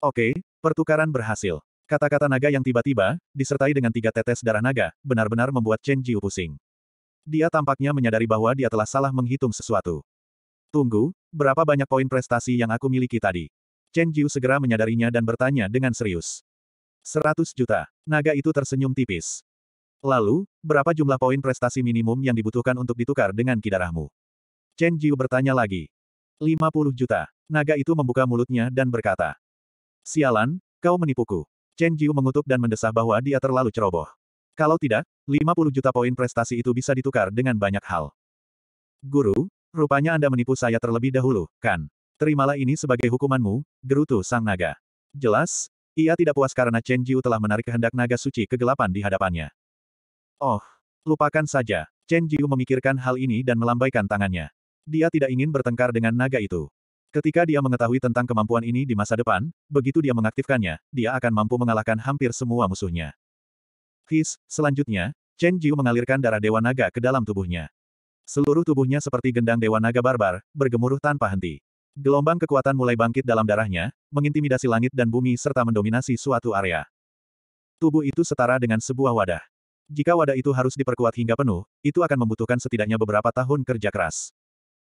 Oke, pertukaran berhasil. Kata-kata naga yang tiba-tiba, disertai dengan tiga tetes darah naga, benar-benar membuat Chen Jiu pusing dia tampaknya menyadari bahwa dia telah salah menghitung sesuatu. Tunggu, berapa banyak poin prestasi yang aku miliki tadi? Chen Jiu segera menyadarinya dan bertanya dengan serius. 100 juta. Naga itu tersenyum tipis. Lalu, berapa jumlah poin prestasi minimum yang dibutuhkan untuk ditukar dengan kidarahmu? Chen Jiu bertanya lagi. 50 juta. Naga itu membuka mulutnya dan berkata. Sialan, kau menipuku. Chen Jiu mengutuk dan mendesah bahwa dia terlalu ceroboh. Kalau tidak, 50 juta poin prestasi itu bisa ditukar dengan banyak hal. Guru, rupanya Anda menipu saya terlebih dahulu, kan? Terimalah ini sebagai hukumanmu, gerutu sang naga. Jelas, ia tidak puas karena Chen Jiu telah menarik kehendak naga suci kegelapan di hadapannya. Oh, lupakan saja. Chen Jiu memikirkan hal ini dan melambaikan tangannya. Dia tidak ingin bertengkar dengan naga itu. Ketika dia mengetahui tentang kemampuan ini di masa depan, begitu dia mengaktifkannya, dia akan mampu mengalahkan hampir semua musuhnya. His, selanjutnya, Chen Jiu mengalirkan darah Dewa Naga ke dalam tubuhnya. Seluruh tubuhnya seperti gendang Dewa Naga barbar, bergemuruh tanpa henti. Gelombang kekuatan mulai bangkit dalam darahnya, mengintimidasi langit dan bumi serta mendominasi suatu area. Tubuh itu setara dengan sebuah wadah. Jika wadah itu harus diperkuat hingga penuh, itu akan membutuhkan setidaknya beberapa tahun kerja keras.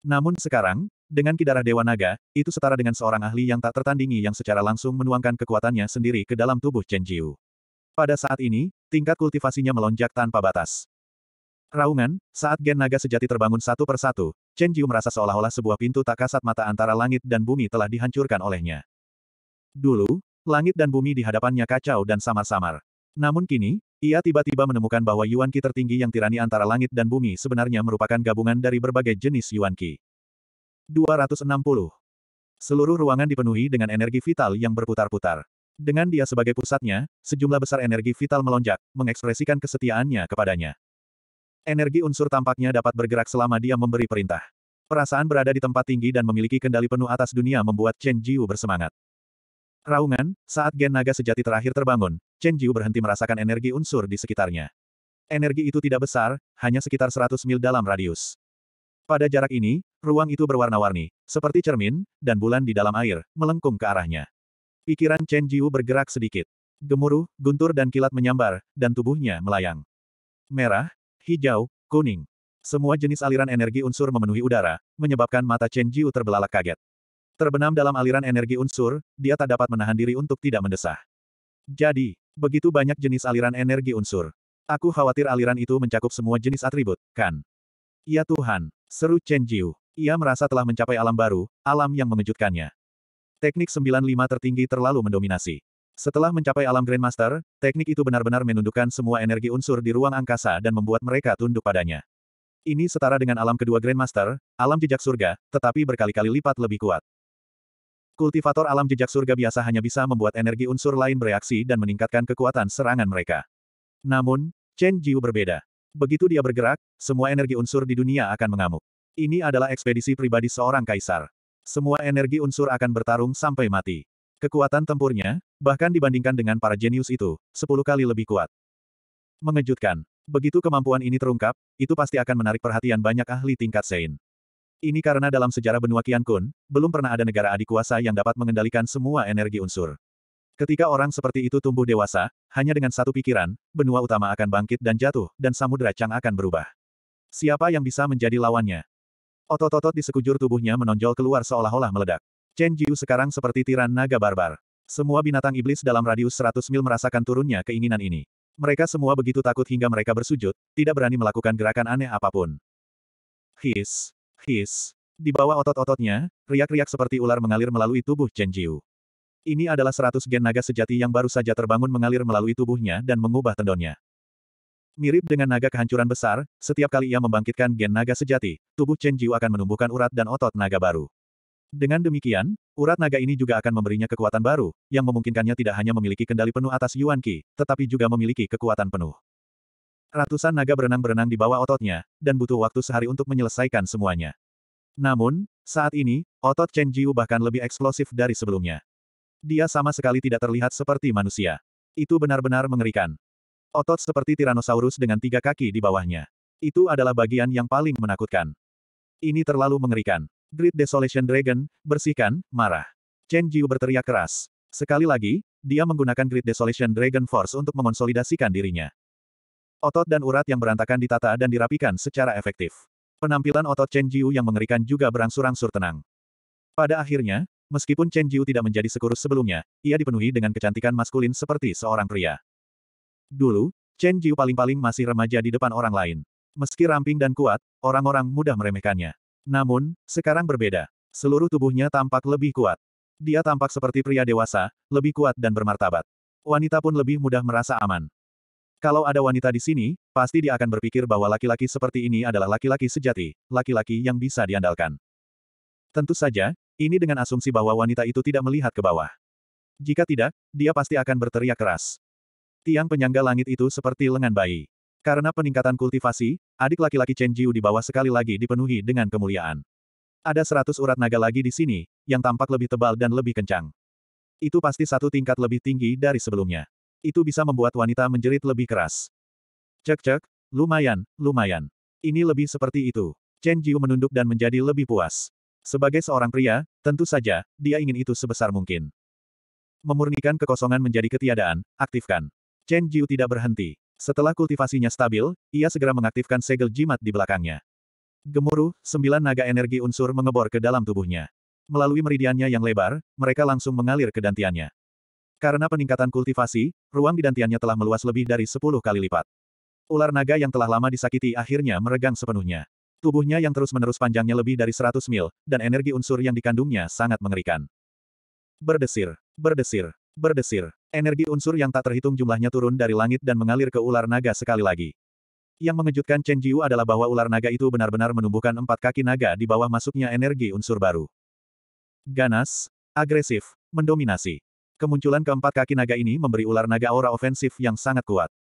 Namun sekarang, dengan kidarah Dewa Naga, itu setara dengan seorang ahli yang tak tertandingi yang secara langsung menuangkan kekuatannya sendiri ke dalam tubuh Chen Jiu. Pada saat ini, tingkat kultivasinya melonjak tanpa batas. Raungan, saat gen naga sejati terbangun satu persatu, Chen Jiu merasa seolah-olah sebuah pintu tak kasat mata antara langit dan bumi telah dihancurkan olehnya. Dulu, langit dan bumi di hadapannya kacau dan samar-samar. Namun kini, ia tiba-tiba menemukan bahwa Yuan Qi tertinggi yang tirani antara langit dan bumi sebenarnya merupakan gabungan dari berbagai jenis Yuan Qi. 260. Seluruh ruangan dipenuhi dengan energi vital yang berputar-putar. Dengan dia sebagai pusatnya, sejumlah besar energi vital melonjak, mengekspresikan kesetiaannya kepadanya. Energi unsur tampaknya dapat bergerak selama dia memberi perintah. Perasaan berada di tempat tinggi dan memiliki kendali penuh atas dunia membuat Chen Jiu bersemangat. Raungan, saat gen naga sejati terakhir terbangun, Chen Jiu berhenti merasakan energi unsur di sekitarnya. Energi itu tidak besar, hanya sekitar 100 mil dalam radius. Pada jarak ini, ruang itu berwarna-warni, seperti cermin, dan bulan di dalam air, melengkung ke arahnya. Pikiran Chen Jiu bergerak sedikit. Gemuruh, guntur dan kilat menyambar, dan tubuhnya melayang. Merah, hijau, kuning. Semua jenis aliran energi unsur memenuhi udara, menyebabkan mata Chen Jiu terbelalak kaget. Terbenam dalam aliran energi unsur, dia tak dapat menahan diri untuk tidak mendesah. Jadi, begitu banyak jenis aliran energi unsur. Aku khawatir aliran itu mencakup semua jenis atribut, kan? Ya Tuhan, seru Chen Jiu. Ia merasa telah mencapai alam baru, alam yang mengejutkannya. Teknik 95 tertinggi terlalu mendominasi. Setelah mencapai alam Grandmaster, teknik itu benar-benar menundukkan semua energi unsur di ruang angkasa dan membuat mereka tunduk padanya. Ini setara dengan alam kedua Grandmaster, alam jejak surga, tetapi berkali-kali lipat lebih kuat. Kultivator alam jejak surga biasa hanya bisa membuat energi unsur lain bereaksi dan meningkatkan kekuatan serangan mereka. Namun, Chen Jiu berbeda. Begitu dia bergerak, semua energi unsur di dunia akan mengamuk. Ini adalah ekspedisi pribadi seorang kaisar semua energi unsur akan bertarung sampai mati. Kekuatan tempurnya, bahkan dibandingkan dengan para jenius itu, sepuluh kali lebih kuat. Mengejutkan. Begitu kemampuan ini terungkap, itu pasti akan menarik perhatian banyak ahli tingkat Sein. Ini karena dalam sejarah benua Kian Kun, belum pernah ada negara adik kuasa yang dapat mengendalikan semua energi unsur. Ketika orang seperti itu tumbuh dewasa, hanya dengan satu pikiran, benua utama akan bangkit dan jatuh, dan samudera Chang akan berubah. Siapa yang bisa menjadi lawannya? Otot-otot di sekujur tubuhnya menonjol keluar seolah-olah meledak. Chen Jiu sekarang seperti tiran naga barbar. Semua binatang iblis dalam radius 100 mil merasakan turunnya keinginan ini. Mereka semua begitu takut hingga mereka bersujud, tidak berani melakukan gerakan aneh apapun. His, his. Di bawah otot-ototnya, riak-riak seperti ular mengalir melalui tubuh Chen Jiu. Ini adalah 100 gen naga sejati yang baru saja terbangun mengalir melalui tubuhnya dan mengubah tendonnya. Mirip dengan naga kehancuran besar, setiap kali ia membangkitkan gen naga sejati, tubuh Chen Jiu akan menumbuhkan urat dan otot naga baru. Dengan demikian, urat naga ini juga akan memberinya kekuatan baru, yang memungkinkannya tidak hanya memiliki kendali penuh atas Yuan Qi, tetapi juga memiliki kekuatan penuh. Ratusan naga berenang-berenang di bawah ototnya, dan butuh waktu sehari untuk menyelesaikan semuanya. Namun, saat ini, otot Chen Jiu bahkan lebih eksplosif dari sebelumnya. Dia sama sekali tidak terlihat seperti manusia. Itu benar-benar mengerikan. Otot seperti Tyrannosaurus dengan tiga kaki di bawahnya. Itu adalah bagian yang paling menakutkan. Ini terlalu mengerikan. Great Desolation Dragon, bersihkan, marah. Chen Jiu berteriak keras. Sekali lagi, dia menggunakan Great Desolation Dragon Force untuk mengonsolidasikan dirinya. Otot dan urat yang berantakan ditata dan dirapikan secara efektif. Penampilan otot Chen Jiu yang mengerikan juga berangsur-angsur tenang. Pada akhirnya, meskipun Chen Jiu tidak menjadi sekurus sebelumnya, ia dipenuhi dengan kecantikan maskulin seperti seorang pria. Dulu, Chen Jiu paling-paling masih remaja di depan orang lain. Meski ramping dan kuat, orang-orang mudah meremehkannya. Namun, sekarang berbeda. Seluruh tubuhnya tampak lebih kuat. Dia tampak seperti pria dewasa, lebih kuat dan bermartabat. Wanita pun lebih mudah merasa aman. Kalau ada wanita di sini, pasti dia akan berpikir bahwa laki-laki seperti ini adalah laki-laki sejati, laki-laki yang bisa diandalkan. Tentu saja, ini dengan asumsi bahwa wanita itu tidak melihat ke bawah. Jika tidak, dia pasti akan berteriak keras. Tiang penyangga langit itu seperti lengan bayi. Karena peningkatan kultivasi, adik laki-laki Chen Jiu di bawah sekali lagi dipenuhi dengan kemuliaan. Ada seratus urat naga lagi di sini, yang tampak lebih tebal dan lebih kencang. Itu pasti satu tingkat lebih tinggi dari sebelumnya. Itu bisa membuat wanita menjerit lebih keras. Cek-cek, lumayan, lumayan. Ini lebih seperti itu. Chen Jiu menunduk dan menjadi lebih puas. Sebagai seorang pria, tentu saja, dia ingin itu sebesar mungkin. Memurnikan kekosongan menjadi ketiadaan, aktifkan. Chen Jiu tidak berhenti. Setelah kultivasinya stabil, ia segera mengaktifkan segel jimat di belakangnya. Gemuruh, sembilan naga energi unsur mengebor ke dalam tubuhnya. Melalui meridiannya yang lebar, mereka langsung mengalir ke dantiannya. Karena peningkatan kultivasi, ruang di dantiannya telah meluas lebih dari sepuluh kali lipat. Ular naga yang telah lama disakiti akhirnya meregang sepenuhnya. Tubuhnya yang terus-menerus panjangnya lebih dari seratus mil, dan energi unsur yang dikandungnya sangat mengerikan. Berdesir, berdesir, berdesir. Energi unsur yang tak terhitung jumlahnya turun dari langit dan mengalir ke ular naga sekali lagi. Yang mengejutkan Chen Jiu adalah bahwa ular naga itu benar-benar menumbuhkan empat kaki naga di bawah masuknya energi unsur baru. Ganas, agresif, mendominasi. Kemunculan keempat kaki naga ini memberi ular naga aura ofensif yang sangat kuat.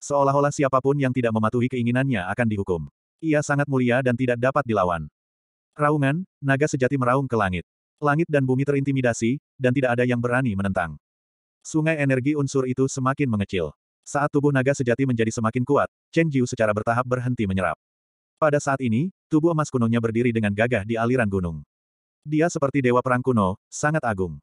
Seolah-olah siapapun yang tidak mematuhi keinginannya akan dihukum. Ia sangat mulia dan tidak dapat dilawan. Raungan, naga sejati meraung ke langit. Langit dan bumi terintimidasi, dan tidak ada yang berani menentang. Sungai energi unsur itu semakin mengecil. Saat tubuh naga sejati menjadi semakin kuat, Chen Jiu secara bertahap berhenti menyerap. Pada saat ini, tubuh emas kunonya berdiri dengan gagah di aliran gunung. Dia seperti dewa perang kuno, sangat agung.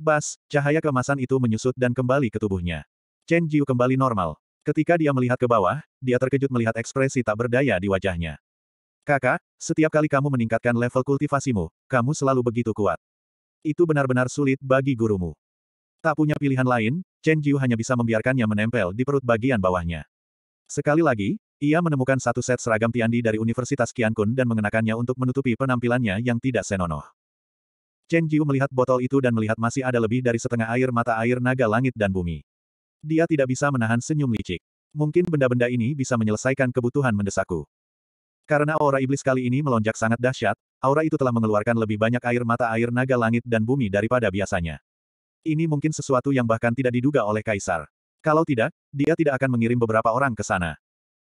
Bas, cahaya kemasan itu menyusut dan kembali ke tubuhnya. Chen Jiu kembali normal. Ketika dia melihat ke bawah, dia terkejut melihat ekspresi tak berdaya di wajahnya. Kakak, setiap kali kamu meningkatkan level kultivasimu, kamu selalu begitu kuat. Itu benar-benar sulit bagi gurumu. Tak punya pilihan lain, Chen Jiu hanya bisa membiarkannya menempel di perut bagian bawahnya. Sekali lagi, ia menemukan satu set seragam Tiandi dari Universitas Qiankun dan mengenakannya untuk menutupi penampilannya yang tidak senonoh. Chen Jiu melihat botol itu dan melihat masih ada lebih dari setengah air mata air naga langit dan bumi. Dia tidak bisa menahan senyum licik. Mungkin benda-benda ini bisa menyelesaikan kebutuhan mendesakku. Karena aura iblis kali ini melonjak sangat dahsyat, aura itu telah mengeluarkan lebih banyak air mata air naga langit dan bumi daripada biasanya. Ini mungkin sesuatu yang bahkan tidak diduga oleh Kaisar. Kalau tidak, dia tidak akan mengirim beberapa orang ke sana.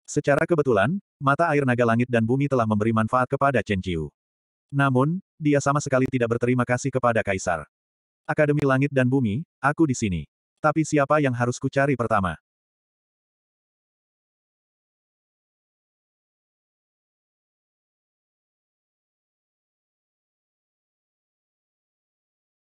Secara kebetulan, mata air naga langit dan bumi telah memberi manfaat kepada Chen Jiu. Namun, dia sama sekali tidak berterima kasih kepada Kaisar. Akademi Langit dan Bumi, aku di sini. Tapi siapa yang harus kucari pertama?